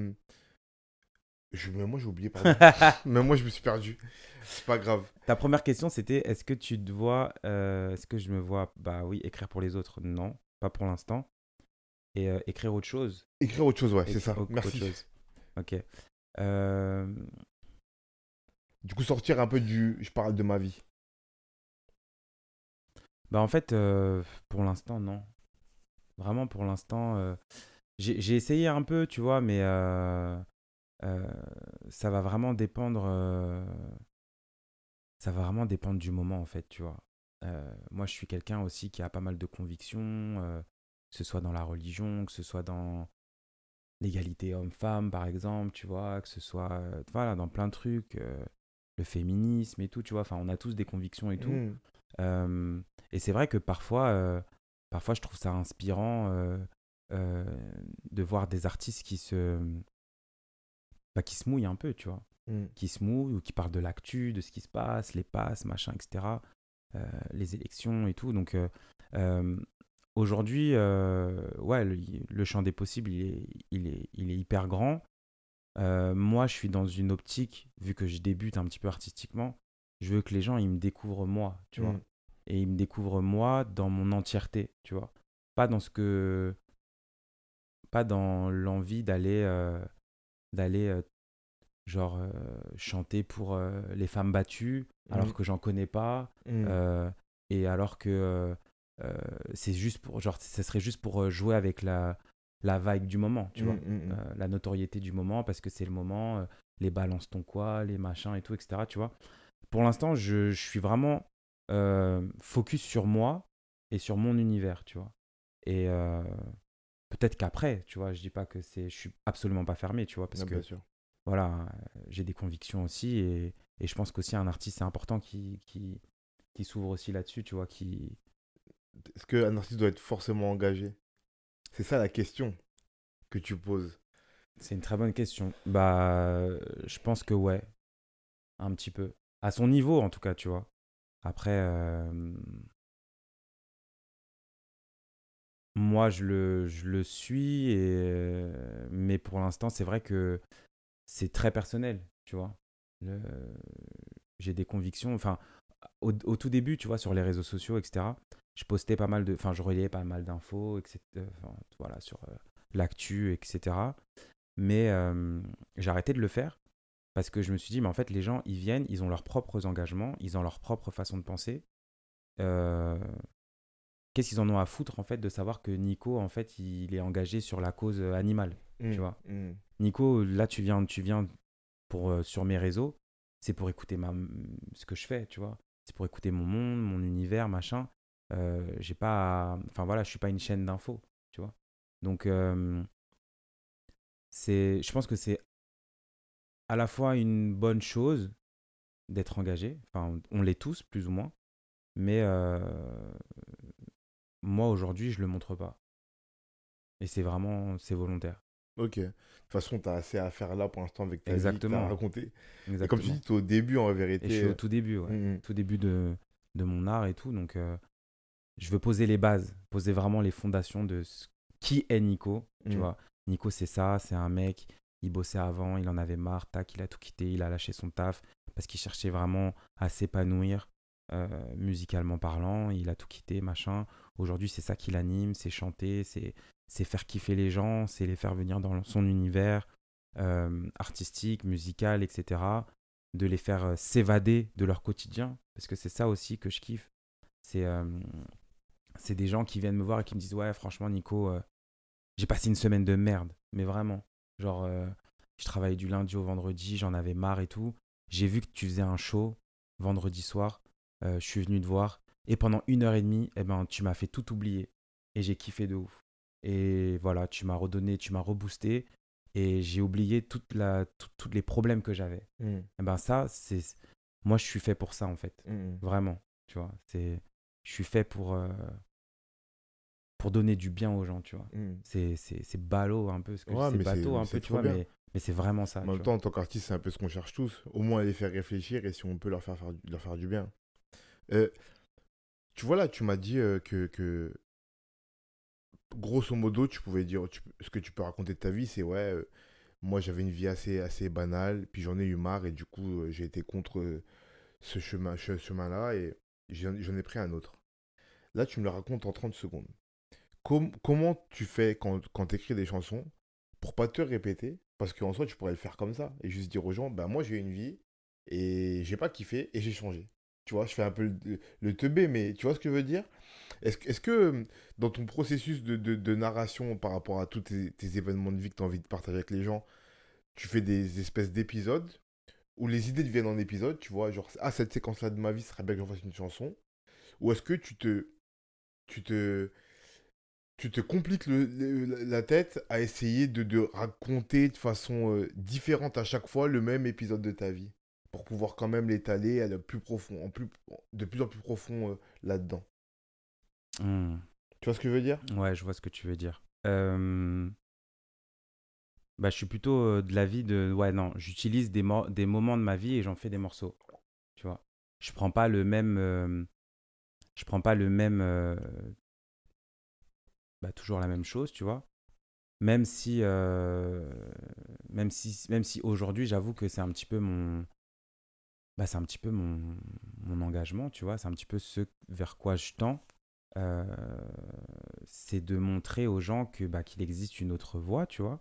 Je, moi, j'ai oublié, pardon. même moi, je me suis perdu. C'est pas grave. Ta première question, c'était est-ce que tu te vois. est-ce que je me vois. Bah oui, écrire pour les autres Non, pas pour l'instant. Et écrire autre chose Écrire autre chose, ouais, c'est ça. Merci. Ok. Du coup, sortir un peu du je parle de ma vie. Bah en fait, euh, pour l'instant, non. Vraiment, pour l'instant, euh, j'ai essayé un peu, tu vois, mais euh, ça va vraiment dépendre. ça va vraiment dépendre du moment, en fait, tu vois. moi, je suis quelqu'un aussi qui a pas mal de convictions, que ce soit dans la religion, que ce soit dans l'égalité homme-femme, par exemple, tu vois, que ce soit voilà, dans plein de trucs le féminisme et tout, tu vois. Enfin, on a tous des convictions et tout. Mm. Euh, et c'est vrai que parfois, euh, parfois, je trouve ça inspirant euh, de voir des artistes qui se, bah, qui se mouillent un peu, tu vois. Mm. Qui se mouillent ou qui parlent de l'actu, de ce qui se passe, les passes, machin, etc. les élections et tout. Donc, aujourd'hui, ouais, le, le, champ des possibles, il est, il est, il est hyper grand. Euh, moi, je suis dans une optique, vu que je débute un petit peu artistiquement, je veux que les gens, ils me découvrent moi, tu vois. Mm. Et ils me découvrent moi dans mon entièreté, tu vois. Pas dans ce que... Pas dans l'envie d'aller... Euh, d'aller, euh, genre, chanter pour les femmes battues, alors mm. que j'en connais pas. Mm. et alors que... c'est juste pour... Genre, ce serait juste pour jouer avec la la vague du moment, tu mm, vois, mm, mm. Euh, la notoriété du moment, parce que c'est le moment, euh, les balances ton quoi, les machins et tout, etc. Tu vois. Pour l'instant, je, suis vraiment euh, focus sur moi et sur mon univers, tu vois. Et peut-être qu'après, tu vois, je dis pas que c'est, je suis absolument pas fermé, tu vois, parce que voilà, j'ai des convictions aussi et, je pense qu'aussi un artiste c'est important qui qui, qui s'ouvre aussi là-dessus, tu vois, qui. Est-ce qu'un artiste doit être forcément engagé c'est ça la question que tu poses. C'est une très bonne question. Bah, je pense que ouais. Un petit peu. À son niveau, en tout cas, tu vois. Après, euh, moi, je le, le suis, et... Euh, mais pour l'instant, c'est vrai que c'est très personnel, tu vois. J'ai des convictions. Enfin, au, tout début, tu vois, sur les réseaux sociaux, etc., je postais pas mal de, enfin, je relayais pas mal d'infos, etc. voilà, sur euh, l'actu, etc. Mais j'arrêtais de le faire parce que je me suis dit, mais en fait, les gens, ils viennent, ils ont leurs propres engagements, ils ont leur propre façon de penser. Qu'est-ce qu'ils en ont à foutre, en fait, de savoir que Nico, en fait, il est engagé sur la cause euh, animale, mmh, tu vois. Mmh. Nico, là, tu viens, tu viens pour, euh, sur mes réseaux, c'est pour écouter ma, ce que je fais, tu vois. C'est pour écouter mon monde, mon univers, machin. Je euh, j'ai pas, enfin voilà, je suis pas une chaîne d'infos, tu vois. Donc c'est, je pense que c'est à la fois une bonne chose d'être engagé, enfin on, l'est tous plus ou moins, mais moi aujourd'hui je le montre pas. Et c'est vraiment, c'est volontaire. Ok. De toute façon, tu as assez à faire là pour l'instant avec ta vie, Exactement. Et comme tu dis, tu au début en vérité. Et je suis au tout début, mmh tout début de, de, mon art et tout. Donc, je veux poser les bases, poser vraiment les fondations de ce... qui est Nico. Tu mm. Nico, c'est ça, c'est un mec, il bossait avant, il en avait marre, tac, il a tout quitté, il a lâché son taf parce qu'il cherchait vraiment à s'épanouir euh, musicalement parlant, il a tout quitté, machin. Aujourd'hui, c'est ça qui l'anime, c'est chanter, c'est faire kiffer les gens, c'est les faire venir dans son univers euh, artistique, musical, etc. De les faire euh, s'évader de leur quotidien, parce que c'est ça aussi que je kiffe. C'est c'est des gens qui viennent me voir et qui me disent Ouais, franchement, Nico, euh, j'ai passé une semaine de merde, mais vraiment. Genre, euh, je travaillais du lundi au vendredi, j'en avais marre et tout. J'ai vu que tu faisais un show vendredi soir, euh, je suis venu te voir, et pendant une heure et demie, eh ben, tu m'as fait tout oublier, et j'ai kiffé de ouf. Et voilà, tu m'as redonné, tu m'as reboosté, et j'ai oublié toute la, tous les problèmes que j'avais. Et mm. Eh ben ça, c'est moi je suis fait pour ça en fait, mm. vraiment. Tu vois, c'est je suis fait pour pour donner du bien aux gens, tu vois. Hmm. c'est C'est ballot un peu, ce c'est bateau un peu, tu vois, mais, mais c'est vraiment ça. En même temps, en tant qu'artiste, c'est un peu ce qu'on cherche tous. Au moins, les faire réfléchir et si on peut leur faire, faire leur faire du bien. Euh, tu vois, là, tu m'as dit euh, que, que, grosso modo, tu pouvais dire, ce que tu peux raconter de ta vie, c'est ouais, euh, moi j'avais une vie assez, assez banale, puis j'en ai eu marre et du coup, j'ai été contre ce chemin-là ce chemin et j'en ai pris un autre. Là, tu me le racontes en 30 secondes comment tu fais quand, tu écris des chansons pour pas te répéter Parce qu'en soi, tu pourrais le faire comme ça et juste dire aux gens ben moi, j'ai une vie et j'ai pas kiffé et j'ai changé. Tu vois, je fais un peu le, teubé, mais tu vois ce que je veux dire Est-ce que euh, dans ton processus de, de, narration par rapport à tous tes, événements de vie que tu as envie de partager avec les gens, tu fais des espèces d'épisodes où les idées deviennent en épisodes, tu vois, genre, ah, cette séquence-là de ma vie serait bien que j'en fasse une chanson Ou est-ce que tu te, tu te, tu te compliques la tête à essayer de, raconter de façon euh, différente à chaque fois le même épisode de ta vie pour pouvoir quand même l'étaler à le plus profond, en plus, de plus en plus profond euh, là-dedans. Hmm. Tu vois ce que je veux dire Ouais, je vois ce que tu veux dire. Bah, je suis plutôt euh, de l'avis de ouais non, j'utilise des, des moments de ma vie et j'en fais des morceaux. Tu vois, je prends pas le même, je prends pas le même bah, toujours la même chose, tu vois. Même si, euh, même si, même si aujourd'hui, j'avoue que c'est un petit peu mon, bah, c'est un petit peu mon, mon engagement, tu vois. C'est un petit peu ce vers quoi je tends. Euh, c'est de montrer aux gens que bah, qu'il existe une autre voie, tu vois,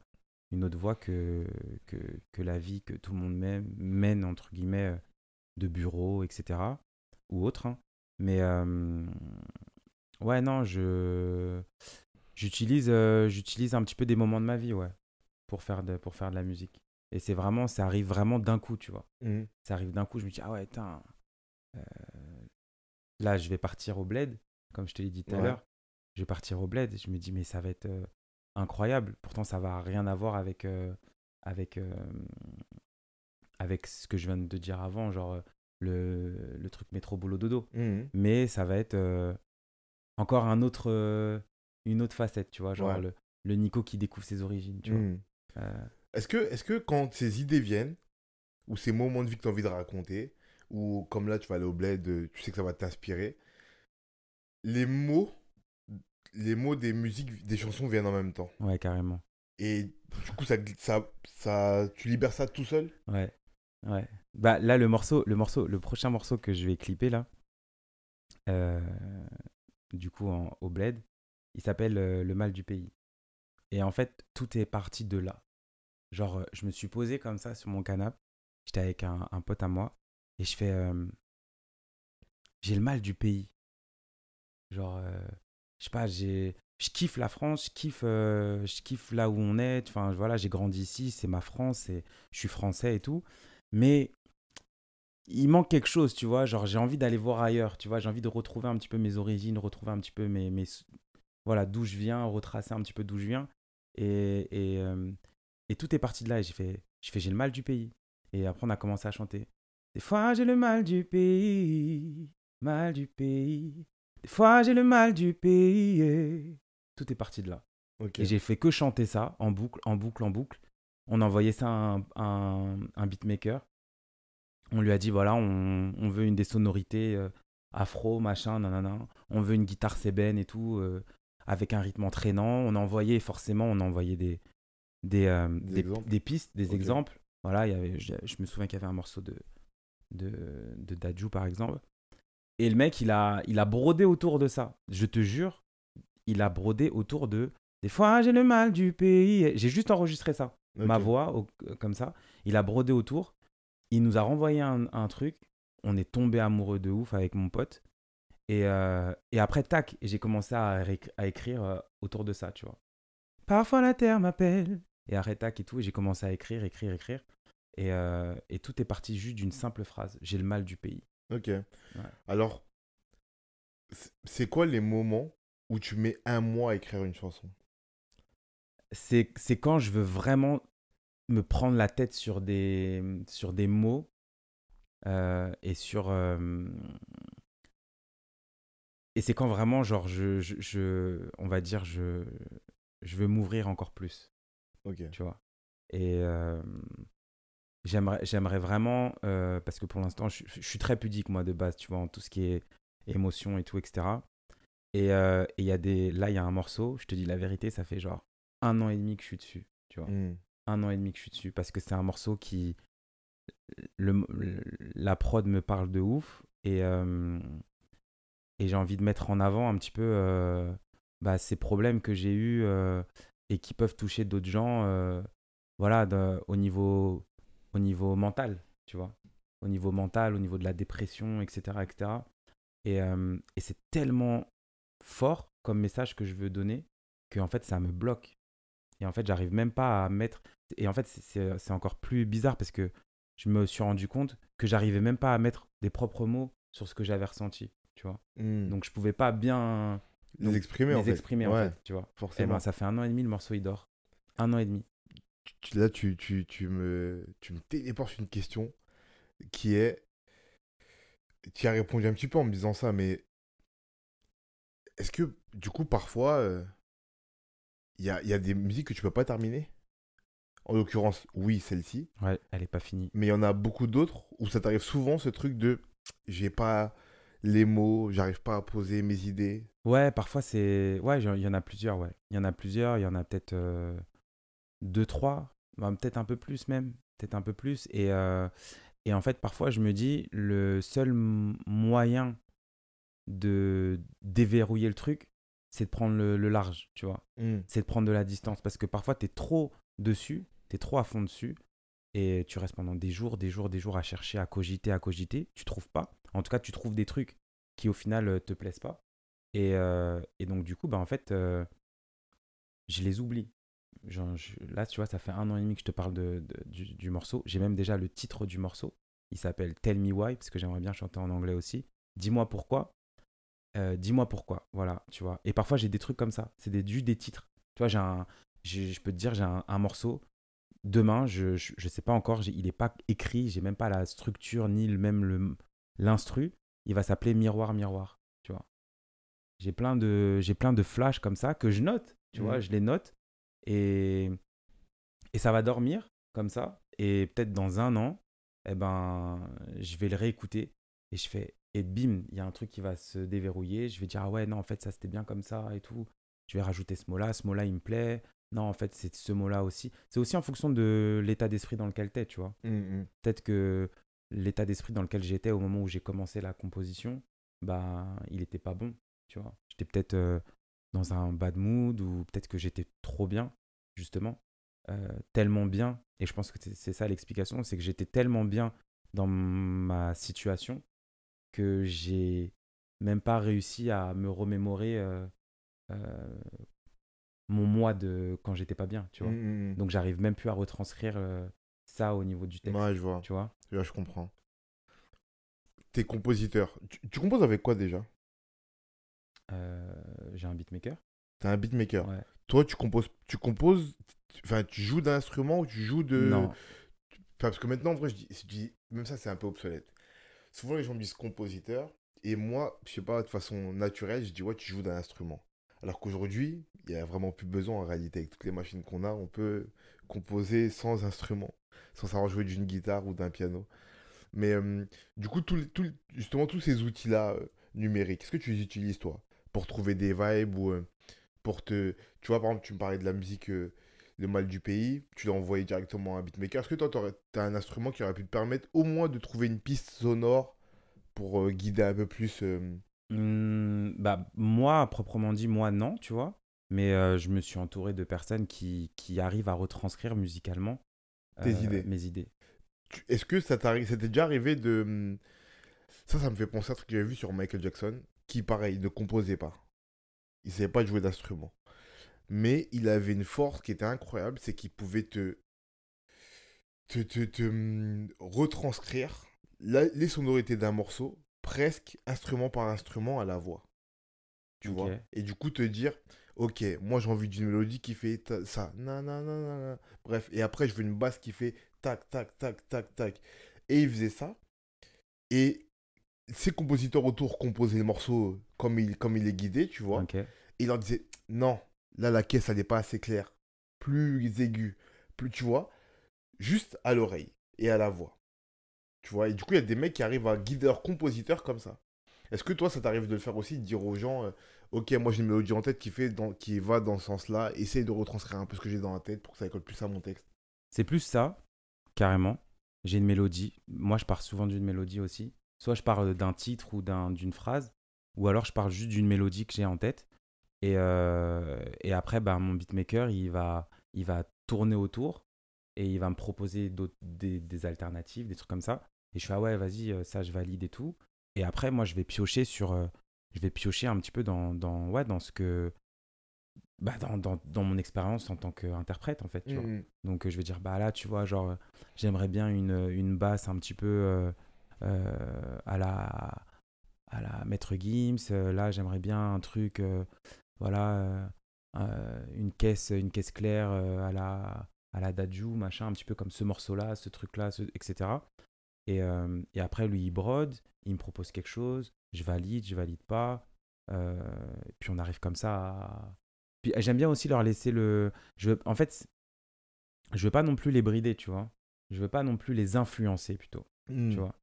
une autre voie que, que, la vie que tout le monde mène, entre guillemets euh, de bureau, etc. ou autre. Hein. Mais ouais, non, je j'utilise euh, j'utilise un petit peu des moments de ma vie, ouais, pour faire de, pour faire de la musique. Et c'est vraiment, ça arrive vraiment d'un coup, tu vois. Mmh. Ça arrive d'un coup, je me dis, ah ouais, tiens, euh, là, je vais partir au bled, comme je te l'ai dit tout à l'heure. Je vais partir au bled, je me dis, mais ça va être euh, incroyable. Pourtant, ça va rien avoir avec, avec, avec ce que je viens de dire avant, genre le, le truc métro boulot dodo. Mmh. Mais ça va être encore un autre, une autre facette, tu vois, genre le, le, Nico qui découvre ses origines, tu vois. Hmm. Euh, est-ce que, est que quand ces idées viennent, ou ces moments de vie que tu as envie de raconter, ou comme là tu vas aller au bled, euh, tu sais que ça va t'inspirer, les mots, les mots des musiques, des chansons viennent en même temps. Ouais, carrément. Et du coup, ça, ça, ça, tu libères ça tout seul Ouais. Ouais. Bah là, le morceau, le morceau, le prochain morceau que je vais clipper là, euh, du coup en, au bled, il s'appelle Le mal du pays. Et en fait, tout est parti de là. Genre, je me suis posé comme ça sur mon canapé. J'étais avec un, pote à moi. Et je fais. j'ai le mal du pays. Genre, je sais pas, j'ai. Je kiffe la France, je kiffe, je kiffe là où on est. Enfin, voilà, j'ai grandi ici, c'est ma France, et je suis français et tout. Mais il manque quelque chose, tu vois. Genre, j'ai envie d'aller voir ailleurs, tu vois. J'ai envie de retrouver un petit peu mes origines, retrouver un petit peu mes, voilà, d'où je viens, retracer un petit peu d'où je viens. Et, et, euh, et, tout est parti de là. Et j'ai fait, j'ai fait, j'ai le mal du pays. Et après, on a commencé à chanter. Des fois, j'ai le mal du pays, mal du pays. Des fois, j'ai le mal du pays. Tout est parti de là. Et j'ai fait que chanter ça en boucle, en boucle, en boucle. On a envoyé ça à un, beatmaker. On lui a dit voilà, on, veut une des sonorités euh, afro, machin, nanana. On veut une guitare sébène et tout. Euh, avec un rythme entraînant. On envoyait forcément, on envoyait des, des, euh, des, pistes, des exemples. Voilà, il y avait, je, me souviens qu'il y avait un morceau de, de, de Dajou par exemple. Et le mec, il a, il a brodé autour de ça. Je te jure, il a brodé autour de. Des fois, j'ai le mal du pays. J'ai juste enregistré ça. Ma voix, comme ça. Il a brodé autour. Il nous a renvoyé un, un truc. On est tombé amoureux de ouf avec mon pote. Euh, et, après, tac, j'ai commencé à, écrire euh, autour de ça, tu vois. Parfois la terre m'appelle. Et après, tac et tout, et j'ai commencé à écrire, écrire, écrire. Et, euh, tout est parti juste d'une simple phrase. J'ai le mal du pays. Ok. Alors, c'est quoi les moments où tu mets un mois à écrire une chanson C'est quand je veux vraiment me prendre la tête sur des, sur des mots et sur, et c'est quand vraiment, genre, je, je, je, on va dire, je, je veux m'ouvrir encore plus. Ok. Tu vois. Et j'aimerais, j'aimerais vraiment, parce que pour l'instant, je, suis très pudique, moi, de base, tu vois, en tout ce qui est émotion et tout, etc. Et il y a des. Là, il y a un morceau, je te dis la vérité, ça fait genre un an et demi que je suis dessus, tu vois. Mmh. Un an et demi que je suis dessus, parce que c'est un morceau qui. le, la prod me parle de ouf. Et et j'ai envie de mettre en avant un petit peu euh, bah, ces problèmes que j'ai eus euh, et qui peuvent toucher d'autres gens euh, voilà, au, niveau, au niveau mental, tu vois, au niveau mental, au niveau de la dépression, etc. etc. Et, et c'est tellement fort comme message que je veux donner que en fait ça me bloque et en fait j'arrive même pas à mettre et en fait c'est encore plus bizarre parce que je me suis rendu compte que j'arrivais même pas à mettre des propres mots sur ce que j'avais ressenti tu vois. Hmm. Donc je pouvais pas bien les exprimer, en, exprimer en fait, tu vois. Eh ben, forcément. ça fait un an et demi le morceau il dort. Un an et demi. Là, tu, tu, tu, me, tu me téléportes une question qui est. Tu as répondu un petit peu en me disant ça, mais est-ce que du coup parfois euh, il y, a, y, a, des musiques que tu peux pas terminer En l'occurrence, oui, celle-ci. Ouais, elle est pas finie. Mais il y en a beaucoup d'autres où ça t'arrive souvent ce truc de j'ai pas les mots, j'arrive pas à poser mes idées. Ouais, parfois c'est. Ouais, il y en a plusieurs, ouais. Il y en a plusieurs, il y en a peut-être euh, deux, trois, bah, peut-être un peu plus même, peut-être un peu plus. Et, euh, et en fait, parfois je me dis, le seul moyen de déverrouiller le truc, c'est de prendre le, large, tu vois. Hmm. C'est de prendre de la distance. Parce que parfois, tu es trop dessus, tu es trop à fond dessus, et tu restes pendant des jours, des jours, des jours à chercher, à cogiter, à cogiter, tu trouves pas. En tout cas, tu trouves des trucs qui au final euh, te plaisent pas. Et, euh, donc, du coup, bah, en fait, euh, je les oublie. là, tu vois, ça fait un an et demi que je te parle de, du, morceau. J'ai même déjà le titre du morceau. Il s'appelle Tell Me Why, parce que j'aimerais bien chanter en anglais aussi. Dis-moi pourquoi. Dis-moi pourquoi. Voilà, tu vois. Et parfois, j'ai des trucs comme ça. C'est juste des titres. Tu vois, j'ai un, je peux te dire, j'ai un, morceau. Demain, je ne sais pas encore, il n'est pas écrit, j'ai même pas la structure ni le, même le, l'instru, il va s'appeler Miroir, Miroir. Tu vois, j'ai plein de j'ai plein de flashs comme ça que je note. Tu mmh. vois, je les note et et ça va dormir comme ça. Et peut-être dans un an, eh ben, je vais le réécouter et je fais et bim, il y a un truc qui va se déverrouiller. Je vais dire ah ouais non en fait ça c'était bien comme ça et tout. Je vais rajouter ce mot-là, ce mot-là il me plaît. Non, en fait, c'est ce mot-là aussi. C'est aussi en fonction de l'état d'esprit dans lequel es, tu vois. Mmh, mmh. Peut-être que l'état d'esprit dans lequel j'étais au moment où j'ai commencé la composition, bah, il n'était pas bon, tu vois. J'étais peut-être euh, dans un bad mood ou peut-être que j'étais trop bien, justement, euh, tellement bien. Et je pense que c'est ça l'explication, c'est que j'étais tellement bien dans ma situation que j'ai même pas réussi à me remémorer euh, mon mois de quand j'étais pas bien, tu vois. Mmh, mmh, mmh. Donc j'arrive même plus à retranscrire ça au niveau du texte. Ouais, je vois. Tu vois Là, je comprends. T'es compositeur. Tu, composes avec quoi déjà euh, J'ai un beatmaker. T'es un beatmaker. Toi, tu composes, tu composes, enfin, tu joues d'un instrument ou tu joues de. Non. parce que maintenant, en vrai, je dis, je dis même ça, c'est un peu obsolète. Souvent, les gens me disent compositeur, et moi, je sais pas, de façon naturelle, je dis ouais, tu joues d'un instrument. Alors qu'aujourd'hui, il n'y a vraiment plus besoin en réalité. Avec toutes les machines qu'on a, on peut composer sans instrument, sans savoir jouer d'une guitare ou d'un piano. Mais euh, du coup, justement, tous ces outils-là euh, numériques, est-ce que tu les utilises toi Pour trouver des vibes ou euh, pour te. Tu vois, par exemple, tu me parlais de la musique Le Mal du Pays, tu l'as envoyé directement à un beatmaker. Est-ce que toi, tu as un instrument qui aurait pu te permettre au moins de trouver une piste sonore pour guider un peu plus Mmh, bah, Moi, proprement dit, moi, non, tu vois. Mais euh, je me suis entouré de personnes qui, qui arrivent à retranscrire musicalement Tes euh, idées. mes idées. Est-ce que ça t'est déjà arrivé de... Mmh, ça, ça me fait penser à ce que j'avais vu sur Michael Jackson, qui, pareil, ne composait pas. Il savait pas jouer d'instrument. Mais il avait une force qui était incroyable, c'est qu'il pouvait te... te, te, mmh, retranscrire les sonorités d'un morceau presque instrument par instrument à la voix. Tu vois Et du coup, te dire, ok, moi j'ai envie d'une mélodie qui fait ça, na, Bref, et après, je veux une basse qui fait tac, tac, tac, tac, tac. Et il faisait ça. Et ses compositeurs autour composaient les morceaux comme il, comme il est guidé, tu vois. Et il leur disait, non, là, la caisse, elle n'est pas assez claire. Plus aiguë, plus, tu vois, juste à l'oreille et à la voix. Tu vois, et du coup, il y a des mecs qui arrivent à guider compositeur comme ça. Est-ce que toi, ça t'arrive de le faire aussi, de dire aux gens, euh, ok, moi j'ai une mélodie en tête qui, fait dans, qui va dans ce sens-là, essaye de retranscrire un peu ce que j'ai dans la tête pour que ça colle plus à mon texte C'est plus ça, carrément. J'ai une mélodie. Moi, je pars souvent d'une mélodie aussi. Soit je pars euh, d'un titre ou d'une phrase, ou alors je pars juste d'une mélodie que j'ai en tête. Et, euh, après, bah, mon beatmaker, il va tourner autour et il va me proposer d'autres, des, alternatives, des trucs comme ça. Et je suis ah ouais, vas-y, euh, ça, je valide et tout. Et après, moi, je vais piocher sur. Euh, je vais piocher un petit peu dans, dans, ouais, dans ce que. Bah, dans, dans, dans mon expérience en tant qu'interprète, en fait. Tu mmh, mmh. Donc, euh, je vais dire, bah là, tu vois, genre, j'aimerais bien une, une basse un petit peu à la. à la Maître Gims. là, j'aimerais bien un truc. voilà. une caisse une caisse claire à la à la Daju, machin, un petit peu comme ce morceau-là, ce truc-là, etc. Et, euh, et, après, lui, il brode, il me propose quelque chose, je valide, je valide pas. Euh, et puis on arrive comme ça à... Puis j'aime bien aussi leur laisser le... Je En fait, je veux pas non plus les brider, tu vois. Je veux pas non plus les influencer, plutôt. Tu hmm. vois.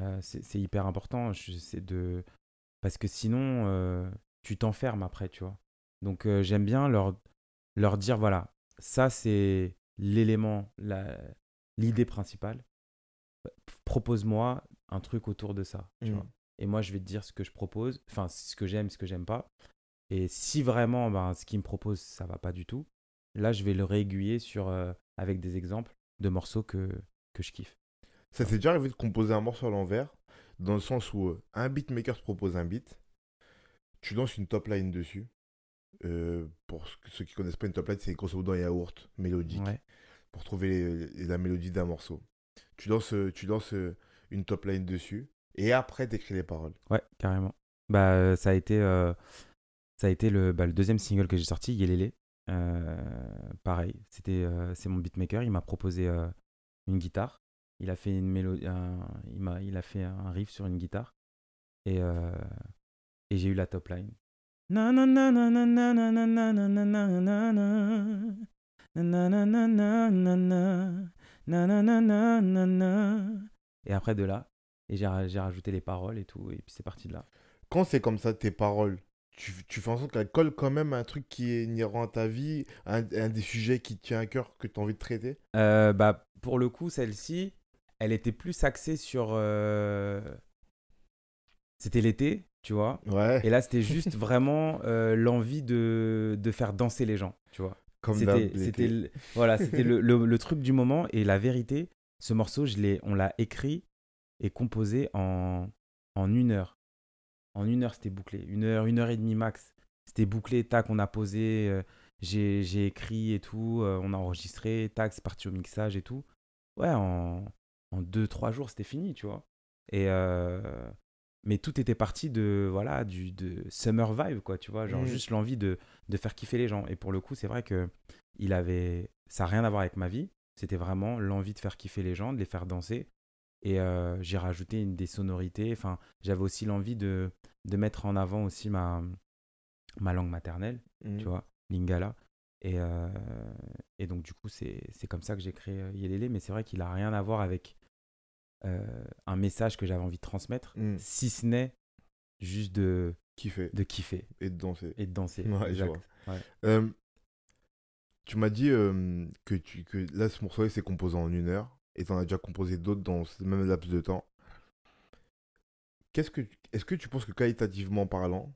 Euh, c'est hyper important. de... Parce que sinon, tu t'enfermes après, tu vois. Donc j'aime bien leur, leur dire, voilà, ça c'est l'élément, l'idée principale, bah, propose-moi un truc autour de ça. Mmh. et moi, je vais te dire ce que je propose, enfin, ce que j'aime, ce que j'aime pas. Et si vraiment ben, ce qu'il me propose, ça va pas du tout, là, je vais le réaiguiller sur, euh, avec des exemples de morceaux que, je kiffe. Ça s'est déjà arrivé de composer un morceau à l'envers, dans le sens où euh, un beatmaker te propose un beat, tu lances une top line dessus, euh, pour ceux qui connaissent pas une top line, c'est grosso modo un yaourt mélodique pour trouver la mélodie d'un morceau. Tu danses, euh, tu danses euh, une top line dessus et après tu écris les paroles. Ouais, carrément. Bah ça a été, ça a été le, bah, le deuxième single que j'ai sorti, Yelele. Euh, pareil, c'était, c'est mon beatmaker, il m'a proposé une guitare, il a fait une mélodie, un, il m'a, il a fait un riff sur une guitare et et j'ai eu la top line et après de là, et j'ai rajouté les paroles et tout, et puis c'est parti de là. Quand c'est comme ça tes paroles, tu, tu fais en sorte qu'elles collent quand même à un truc qui est inhérent à ta vie, un, des sujets qui tient à cœur, que tu as envie de traiter euh, bah, Pour le coup, celle-ci, elle était plus axée sur... C'était l'été, tu vois. Ouais. Et là, c'était juste vraiment euh, l'envie de, faire danser les gens, tu vois. Comme C'était voilà, c'était le, le, truc du moment. Et la vérité, ce morceau, je l'ai, on l'a écrit et composé en, en une heure. En une heure, c'était bouclé. Une heure, une heure et demie max. C'était bouclé, tac, on a posé. Euh, j'ai écrit et tout, euh, on a enregistré, tac, c'est parti au mixage et tout. Ouais, en, deux, trois jours, c'était fini, tu vois. Et, mais tout était parti de voilà du de summer vibe quoi tu vois genre mm. juste l'envie de, de, faire kiffer les gens et pour le coup c'est vrai que il avait ça n'a rien à voir avec ma vie c'était vraiment l'envie de faire kiffer les gens de les faire danser et euh, j'ai rajouté une, des sonorités enfin j'avais aussi l'envie de, de mettre en avant aussi ma ma langue maternelle mm. tu vois lingala et, euh, et donc du coup c'est comme ça que j'ai créé euh, Yelele mais c'est vrai qu'il a rien à voir avec euh, un message que j'avais envie de transmettre, hmm. si ce n'est juste de kiffer. de kiffer et de danser et de danser. exact. Euh, tu m'as dit euh, que tu que là ce morceau s'est composé en une heure et tu en as déjà composé d'autres dans ce même laps de temps. Qu'est-ce que est-ce que tu penses que qualitativement parlant,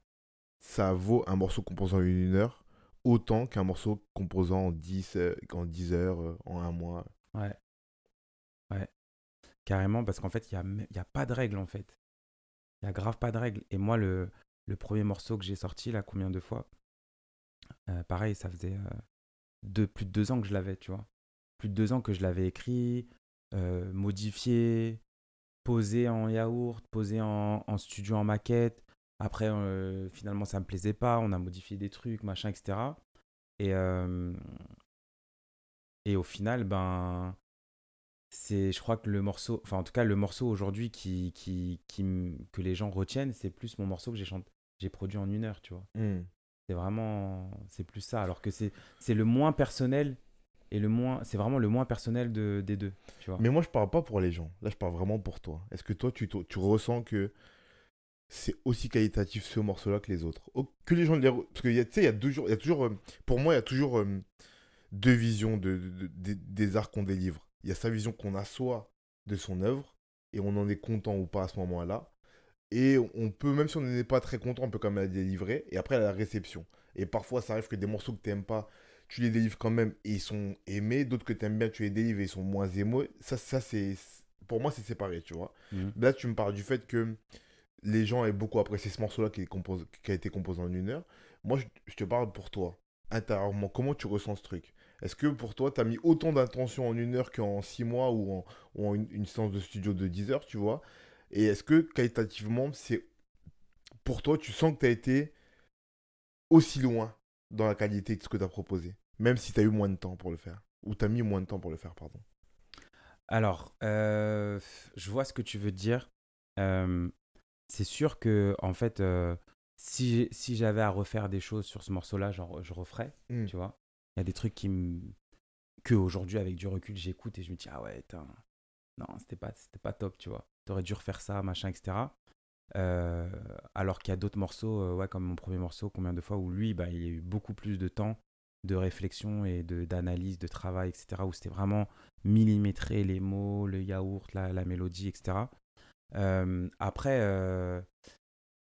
ça vaut un morceau composant en une heure autant qu'un morceau composant en 10, en 10 heures, en un mois Ouais, Carrément, parce qu'en fait, il n'y a, pas de règles, en fait. Il n'y a grave pas de règles. Et moi, le, premier morceau que j'ai sorti, là, combien de fois euh, Pareil, ça faisait euh, de plus de deux ans que je l'avais, tu vois. Plus de deux ans que je l'avais écrit, euh, modifié, posé en yaourt, posé en, studio en maquette. Après, finalement, ça me plaisait pas. On a modifié des trucs, machin, etc. Et, et au final, ben, c'est, je crois que le morceau, enfin en tout cas le morceau aujourd'hui qui, que les gens retiennent, c'est plus mon morceau que j'ai j'ai produit en une heure, tu vois. Mmh. C'est vraiment, c'est plus ça. Alors que c'est, le moins personnel et le moins, c'est vraiment le moins personnel de, des deux, Mais moi je parle pas pour les gens. Là je parle vraiment pour toi. Est-ce que toi tu, ressens que c'est aussi qualitatif ce morceau-là que les autres. Que les gens Parce que y a il y a toujours, euh, pour moi, il y a toujours euh, deux visions de, des arts qu'on délivre il y a sa vision qu'on a soi de son œuvre, et on en est content ou pas à ce moment-là. Et on peut, même si on n'est pas très content, on peut quand même la délivrer. Et après, la réception. Et parfois, ça arrive que des morceaux que tu n'aimes pas, tu les délivres quand même et ils sont aimés. D'autres que tu aimes bien, tu les délivres et ils sont moins aimés. Ça, c'est. Pour moi, c'est séparé, tu vois. Mmh. Là, tu me parles du fait que les gens aient beaucoup apprécié ce morceau-là qui, a été composé en une heure. Moi, je te parle pour toi, intérieurement. Comment tu ressens ce truc est-ce que pour toi, tu as mis autant d'attention en une heure qu'en six mois ou en, une, séance de studio de 10 heures, tu vois Et est-ce que qualitativement, c'est pour toi, tu sens que tu as été aussi loin dans la qualité de ce que tu as proposé, même si tu as eu moins de temps pour le faire, ou tu as mis moins de temps pour le faire, pardon Alors, euh, je vois ce que tu veux dire. Euh, c'est sûr que, en fait, euh, si, j'avais à refaire des choses sur ce morceau-là, genre, je referais, hmm. tu vois y a des trucs qui que aujourd'hui avec du recul j'écoute et je me dis ah ouais non c'était pas c'était pas top tu vois t'aurais dû refaire ça machin etc euh, alors qu'il y a d'autres morceaux euh, comme mon premier morceau combien de fois où lui bah, il y a eu beaucoup plus de temps de réflexion et de d'analyse de travail etc où c'était vraiment millimétré les mots le yaourt la, mélodie etc euh, après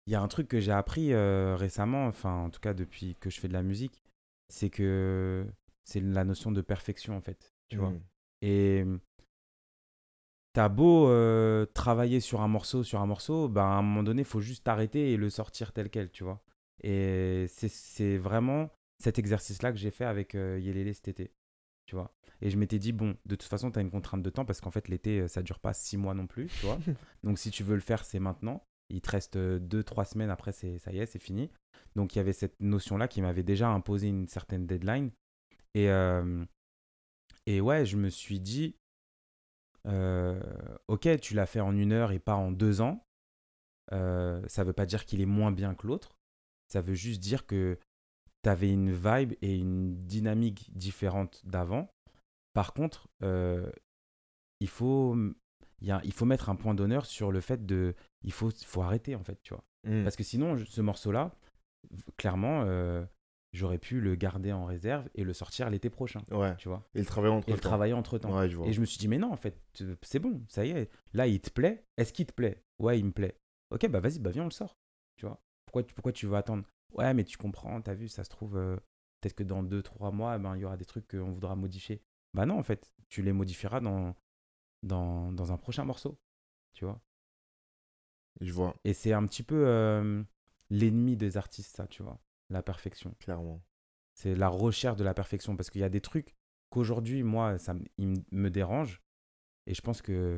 il y a un truc que j'ai appris récemment enfin en tout cas depuis que je fais de la musique c'est que c'est la notion de perfection, en fait. Tu vois mmh. Et mmh, t'as beau euh, travailler sur un morceau, sur un morceau, ben, à un moment donné, il faut juste t'arrêter et le sortir tel quel, tu vois. Et c'est vraiment cet exercice-là que j'ai fait avec euh, cet été, tu vois. Et je m'étais dit, bon, de toute façon, tu as une contrainte de temps parce qu'en fait, l'été, euh, ça dure pas six mois non plus, tu vois. Donc, si tu veux le faire, c'est maintenant il te reste euh, deux, trois semaines après, c'est, ça y est, c'est fini. Donc il y avait cette notion-là qui m'avait déjà imposé une certaine deadline. Et, euh, et ouais, je me suis dit, euh, ok, tu l'as fait en une heure et pas en deux ans. Euh, ça veut pas dire qu'il est moins bien que l'autre. Ça veut juste dire que tu avais une vibe et une dynamique différente d'avant. Par contre, il faut il faut mettre un point d'honneur sur le fait de. Il faut, faut arrêter, en fait, tu vois. Mm. Parce que sinon, ce morceau-là, clairement, euh, j'aurais pu le garder en réserve et le sortir l'été prochain. Ouais. Tu vois. Et le travailler entre et temps. travailler entre temps. Et je me suis dit, mais non, en fait, c'est bon, ça y est. Là, il te plaît. Est-ce qu'il te plaît Ouais, il me plaît. Ok, bah vas-y, bah viens, on le sort. Tu vois. Pourquoi tu, pourquoi tu veux attendre Ouais, mais tu comprends, t'as vu, ça se trouve, euh, peut-être que dans deux, trois mois, ben, il y aura des trucs qu'on voudra modifier. Bah non, en fait, tu les modifieras dans, dans, un prochain morceau, tu vois. Je vois. Et c'est un petit peu euh, l'ennemi des artistes, ça, tu vois, la perfection. Clairement. C'est la recherche de la perfection, parce qu'il y a des trucs qu'aujourd'hui, moi, ça me dérange. Et je pense que,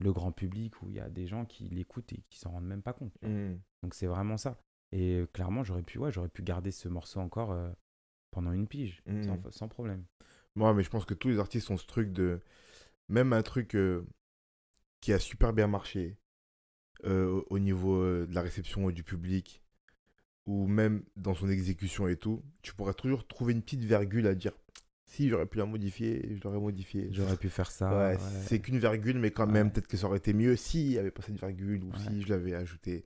le grand public, où il y a des gens qui l'écoutent et qui s'en rendent même pas compte. Mmh. Donc c'est vraiment ça. Et euh, clairement, j'aurais pu, ouais, j'aurais pu garder ce morceau encore euh, pendant une pige, mmh. sans, problème. Moi, mais je pense que tous les artistes ont ce truc de même un truc euh, qui a super bien marché euh, au niveau euh, de la réception du public ou même dans son exécution et tout, tu pourrais toujours trouver une petite virgule à dire si j'aurais pu la modifier, je l'aurais modifié. J'aurais pu faire ça. C'est qu'une virgule, mais quand même, peut-être que ça aurait été mieux il n'y avait pas cette virgule ou si je l'avais ajouté.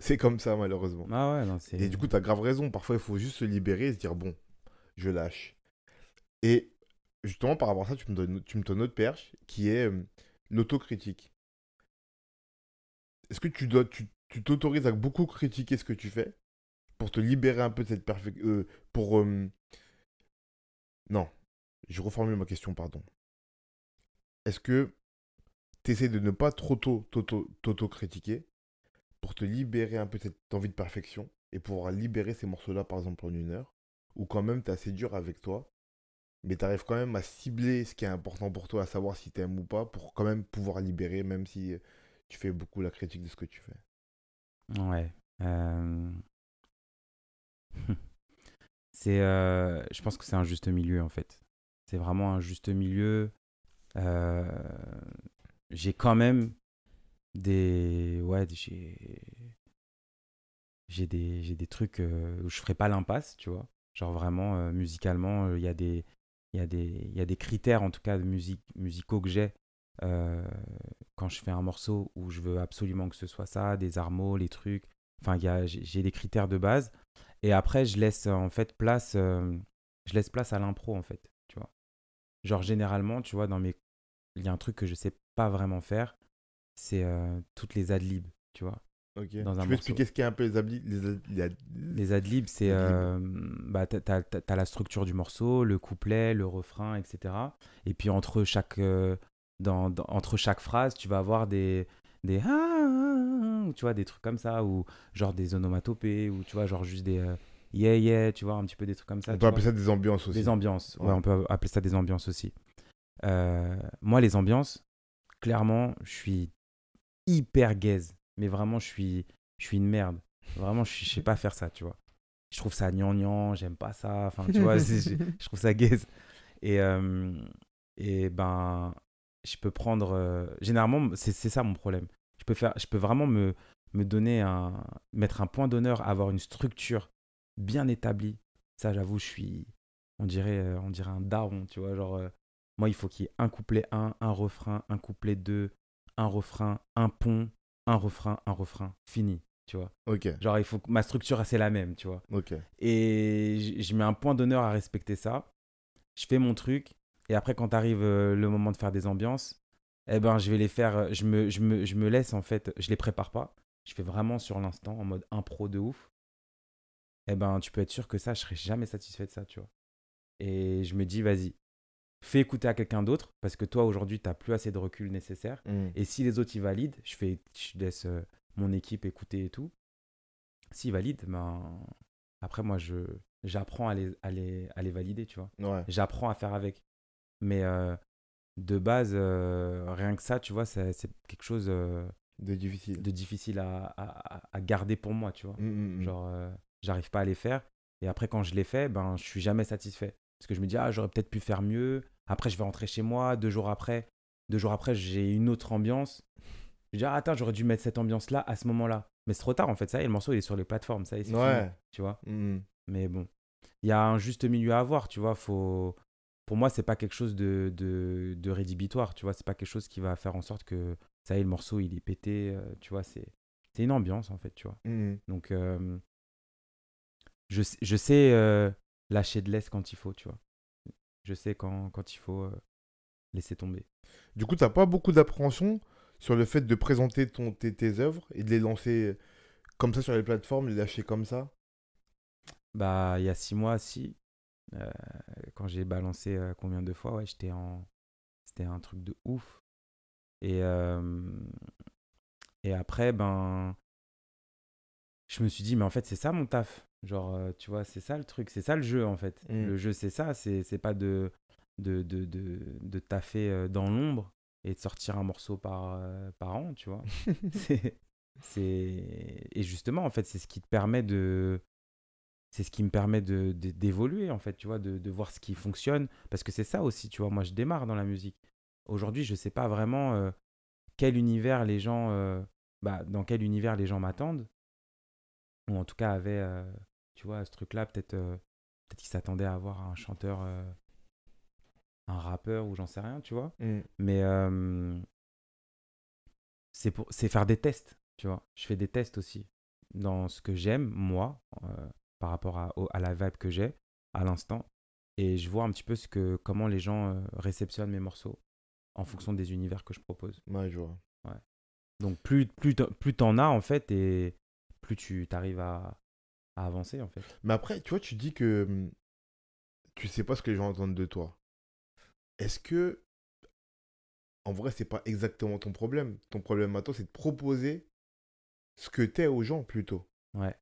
C'est comme ça, malheureusement. Ah et du coup, tu as grave raison. Parfois, il faut juste se libérer et se dire bon, je lâche. Et justement, par rapport à ça, tu me donnes, tu me perche, qui est l'autocritique. Euh, Est-ce que tu dois, tu t'autorises à beaucoup critiquer ce que tu fais pour te libérer un peu de cette perfection, euh, pour euh, non, je reformule ma question, pardon. Est-ce que tu essaies de ne pas trop tôt tauto pour te libérer un peu de cette envie de perfection et pouvoir libérer ces morceaux-là, par exemple, en une heure, ou quand même tu es assez dur avec toi mais tu arrives quand même à cibler ce qui est important pour toi, à savoir si tu aimes ou pas, pour quand même pouvoir libérer, même si tu fais beaucoup la critique de ce que tu fais. Ouais. Euh, c'est, euh, Je pense que c'est un juste milieu, en fait. C'est vraiment un juste milieu. Euh, j'ai quand même des... Ouais, j'ai... J'ai des, j'ai des trucs où je ferai pas l'impasse, tu vois. Genre vraiment, musicalement, il y a des il y, a des, critères, en tout cas, de musique, musicaux que j'ai euh, quand je fais un morceau où je veux absolument que ce soit ça, des armos, les trucs. Enfin, j'ai des critères de base. Et après, je laisse en fait place, euh, je laisse place à l'impro, en fait. Tu vois. Genre, généralement, tu vois, dans mes... il y a un truc que je ne sais pas vraiment faire, c'est euh, toutes les adlibs, tu vois. Ok. tu peux expliquer ce qu'est un peu les adlibs Les, adlibs, c'est. Euh, bah, tu as, la structure du morceau, le couplet, le refrain, etc. Et puis entre chaque, euh, dans, entre chaque phrase, tu vas avoir des. des tu vois, des trucs comme ça, ou genre des onomatopées, ou tu vois, genre juste des. Euh, yeah, yeah, tu vois, un petit peu des trucs comme ça. On peut appeler ça des ambiances aussi. Des ambiances, ouais on peut appeler ça des ambiances aussi. Euh, moi, les ambiances, clairement, je suis hyper gaze mais vraiment, je suis, je suis une merde. Vraiment, je, ne sais pas faire ça, tu vois. Je trouve ça gnangnan, j'aime pas ça. Enfin, tu vois, je, trouve ça gaze. Et, euh, et ben, je peux prendre. Euh, généralement, c'est ça mon problème. Je peux, faire, je peux vraiment me, me donner un. mettre un point d'honneur, avoir une structure bien établie. Ça, j'avoue, je suis. On dirait, euh, on dirait un daron, tu vois. Genre, moi, il faut qu'il y ait un couplet 1, un refrain, un couplet 2, un refrain, un pont, un refrain, un refrain, fini, tu vois. Ok. Genre, il faut que ma structure, c'est la même, tu vois. Ok. Et je mets un point d'honneur à respecter ça. Je fais mon truc. Et après, quand arrive euh, le moment de faire des ambiances, eh ben, je vais les faire. Euh, je me, je me, laisse, en fait, je les prépare pas. Je fais vraiment sur l'instant, en mode impro de ouf. Eh ben, tu peux être sûr que ça, je serai jamais satisfait de ça, tu vois. Et je me dis, vas-y, fais écouter à quelqu'un d'autre parce que toi aujourd'hui tu n'as plus assez de recul nécessaire. Mm. Et si les autres ils valident, je, fais, je laisse euh, mon équipe écouter et tout. S'ils valident, ben, après moi je j'apprends à les, à, les, à les valider, tu vois. J'apprends à faire avec. Mais euh, de base, euh, rien que ça, tu vois, c'est quelque chose de difficile, de difficile à, à, garder pour moi, tu vois. Mm, mm, Genre, j'arrive pas à les faire. Et après, quand je les fais, ben, je suis jamais satisfait. Parce que je me dis, ah, j'aurais peut-être pu faire mieux. Après, je vais rentrer chez moi. Deux jours après, deux jours après, j'ai une autre ambiance. Je dis, ah, attends, j'aurais dû mettre cette ambiance-là à ce moment-là. Mais c'est trop tard, en fait. Ça y est, le morceau, il est sur les plateformes. Ça y est, c'est Tu vois mm. Mais bon, il y a un juste milieu à avoir, tu vois. Faut... Pour moi, c'est pas quelque chose de, de, rédhibitoire, tu vois. C'est pas quelque chose qui va faire en sorte que, ça y est, le morceau, il est pété. Euh, tu vois, c'est une ambiance, en fait, tu vois. Mm. Donc, je, euh, je, sais, euh, lâcher de l'aise quand il faut, tu vois. Je sais quand, il faut euh, laisser tomber. Du coup, t'as pas beaucoup d'appréhension sur le fait de présenter ton, tes, œuvres et de les lancer euh, comme ça sur les plateformes, les lâcher comme ça Bah, il y a six mois, si. Euh, quand j'ai balancé combien de fois, ouais, j'étais en. C'était un truc de ouf. Et, et après, ben. Je me suis dit, mais en fait, c'est ça mon taf. Genre, euh, tu vois, c'est ça le truc, c'est ça le jeu en fait. Mm. Le jeu, c'est ça, c'est pas de, de, de, de, taffer euh, dans l'ombre et de sortir un morceau par, euh, par an, tu vois. c'est Et justement, en fait, c'est ce qui te permet de. C'est ce qui me permet d'évoluer, en fait, tu vois, de, de voir ce qui fonctionne. Parce que c'est ça aussi, tu vois, moi, je démarre dans la musique. Aujourd'hui, je sais pas vraiment quel univers les gens. bah, dans quel univers les gens m'attendent. Ou en tout cas, avaient tu vois, ce truc-là, peut-être euh, peut-être qu'ils s'attendaient à avoir un chanteur, euh, un rappeur ou j'en sais rien, tu vois. Mm. Mais euh, c'est pour c'est faire des tests, tu vois. Je fais des tests aussi dans ce que j'aime, moi, par rapport à, la vibe que j'ai à l'instant et je vois un petit peu ce que, comment les gens réceptionnent mes morceaux en fonction des univers que je propose. Ouais, je vois. Donc plus, plus, t'en as en fait et plus tu t'arrives à, avancer en fait. Mais après, tu vois, tu dis que mmh, tu sais pas ce que les gens entendent de toi. Est-ce que en vrai, c'est pas exactement ton problème. Ton problème maintenant, c'est de proposer ce que t'es aux gens plutôt. Ouais.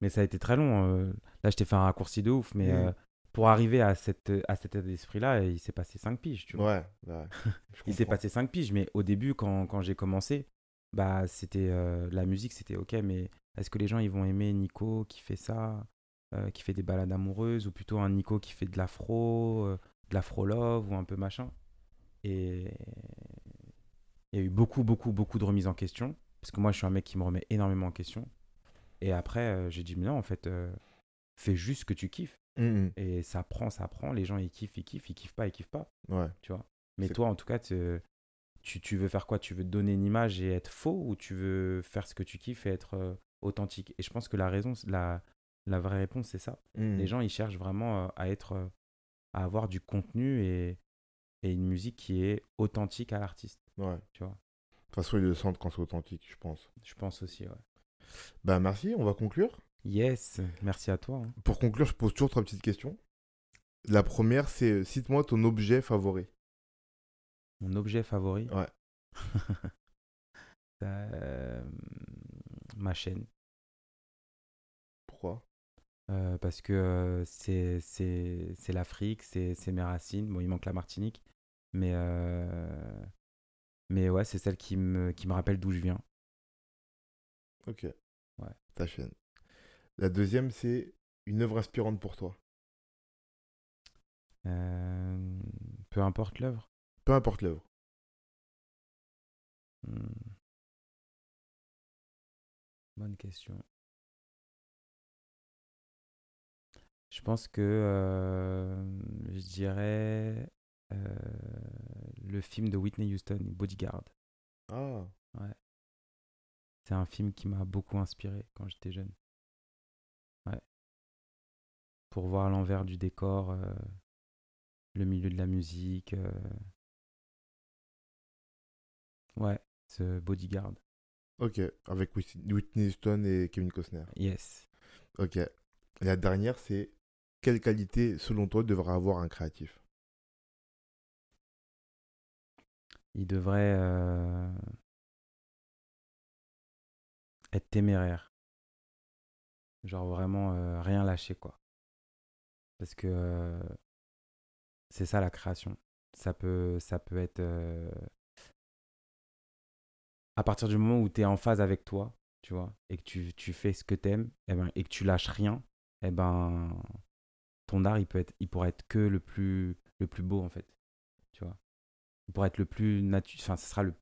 Mais ça a été très long. Euh. là, je t'ai fait un raccourci de ouf, mais euh, pour arriver à, cette, à cet état d'esprit-là, il s'est passé cinq piges, tu vois. Ouais, il s'est passé cinq piges, mais au début, quand j'ai commencé, bah c'était euh, la musique c'était ok mais est-ce que les gens ils vont aimer Nico qui fait ça euh, qui fait des balades amoureuses ou plutôt un Nico qui fait de l'afro euh, de l'afro love ou un peu machin et il y a eu beaucoup beaucoup beaucoup de remises en question parce que moi je suis un mec qui me remet énormément en question et après j'ai dit mais non en fait fais juste ce que tu kiffes mmh, mmh. et ça prend ça prend les gens ils kiffent ils kiffent ils kiffent pas ils kiffent pas ouais. tu vois mais toi en tout cas tu tu, veux faire quoi Tu veux donner une image et être faux ou tu veux faire ce que tu kiffes et être euh, authentique Et je pense que la raison, la, vraie réponse, c'est ça. Mmh. Les gens, ils cherchent vraiment euh, à être, euh, à avoir du contenu et, une musique qui est authentique à l'artiste. Ouais. Tu De toute façon, ils le sentent quand c'est authentique, je pense. Je pense aussi, ouais. Bah merci, on va conclure. Yes, merci à toi. Hein. Pour conclure, je pose toujours trois petites questions. La première, c'est cite-moi ton objet favori mon objet favori. Ouais. Euh, ma chaîne. Pourquoi euh, Parce que euh, c'est c'est l'Afrique, c'est mes racines. Bon, il manque la Martinique, mais mais ouais, c'est celle qui me qui me rappelle d'où je viens. Ok. Ouais. Ta chaîne. La deuxième, c'est une œuvre inspirante pour toi. peu importe l'œuvre. Peu importe l'œuvre. Hmm. Bonne question. Je pense que euh, je dirais euh, le film de Whitney Houston, Bodyguard. Ah. Ouais. C'est un film qui m'a beaucoup inspiré quand j'étais jeune. Ouais. Pour voir l'envers du décor, euh, le milieu de la musique, Ouais, ce Bodyguard. Ok, avec Whitney Houston et Kevin Costner. Yes. Ok. La dernière, c'est quelle qualité, selon toi, devrait avoir un créatif Il devrait euh, être téméraire. Genre vraiment euh, rien lâcher, quoi. Parce que euh, c'est ça la création. Ça peut, ça peut être à partir du moment où tu es en phase avec toi, tu vois, et que tu, tu fais ce que tu aimes, et, eh ben, et que tu lâches rien, et eh ben, ton art, il, peut être, il pourrait être que le plus, le plus beau, en fait. Tu vois. Il pourrait être le plus naturel, enfin, ce sera le,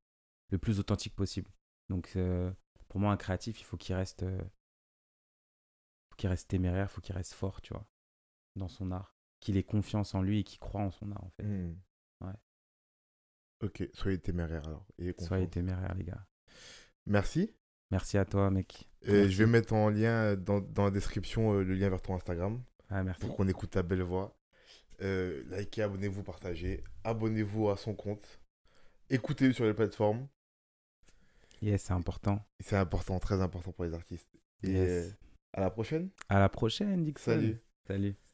le, plus authentique possible. Donc, euh, pour moi, un créatif, il faut qu'il reste, euh, qu'il reste téméraire, faut qu'il reste fort, tu vois, dans son art. Qu'il ait confiance en lui et qu'il croit en son art, en fait. Hmm. Ouais. Ok, soyez téméraires alors. soyez téméraires, les gars. Merci. Merci à toi, mec. je vais mettre en lien euh, dans, la description euh, le lien vers ton Instagram. Ah, merci. Pour qu'on écoute ta belle voix. Euh, likez, abonnez-vous, partagez. Abonnez-vous à son compte. Écoutez-le sur les plateformes. Yes, c'est important. C'est important, très important pour les artistes. Et à la prochaine. À la prochaine, Dixon. Salut. Salut.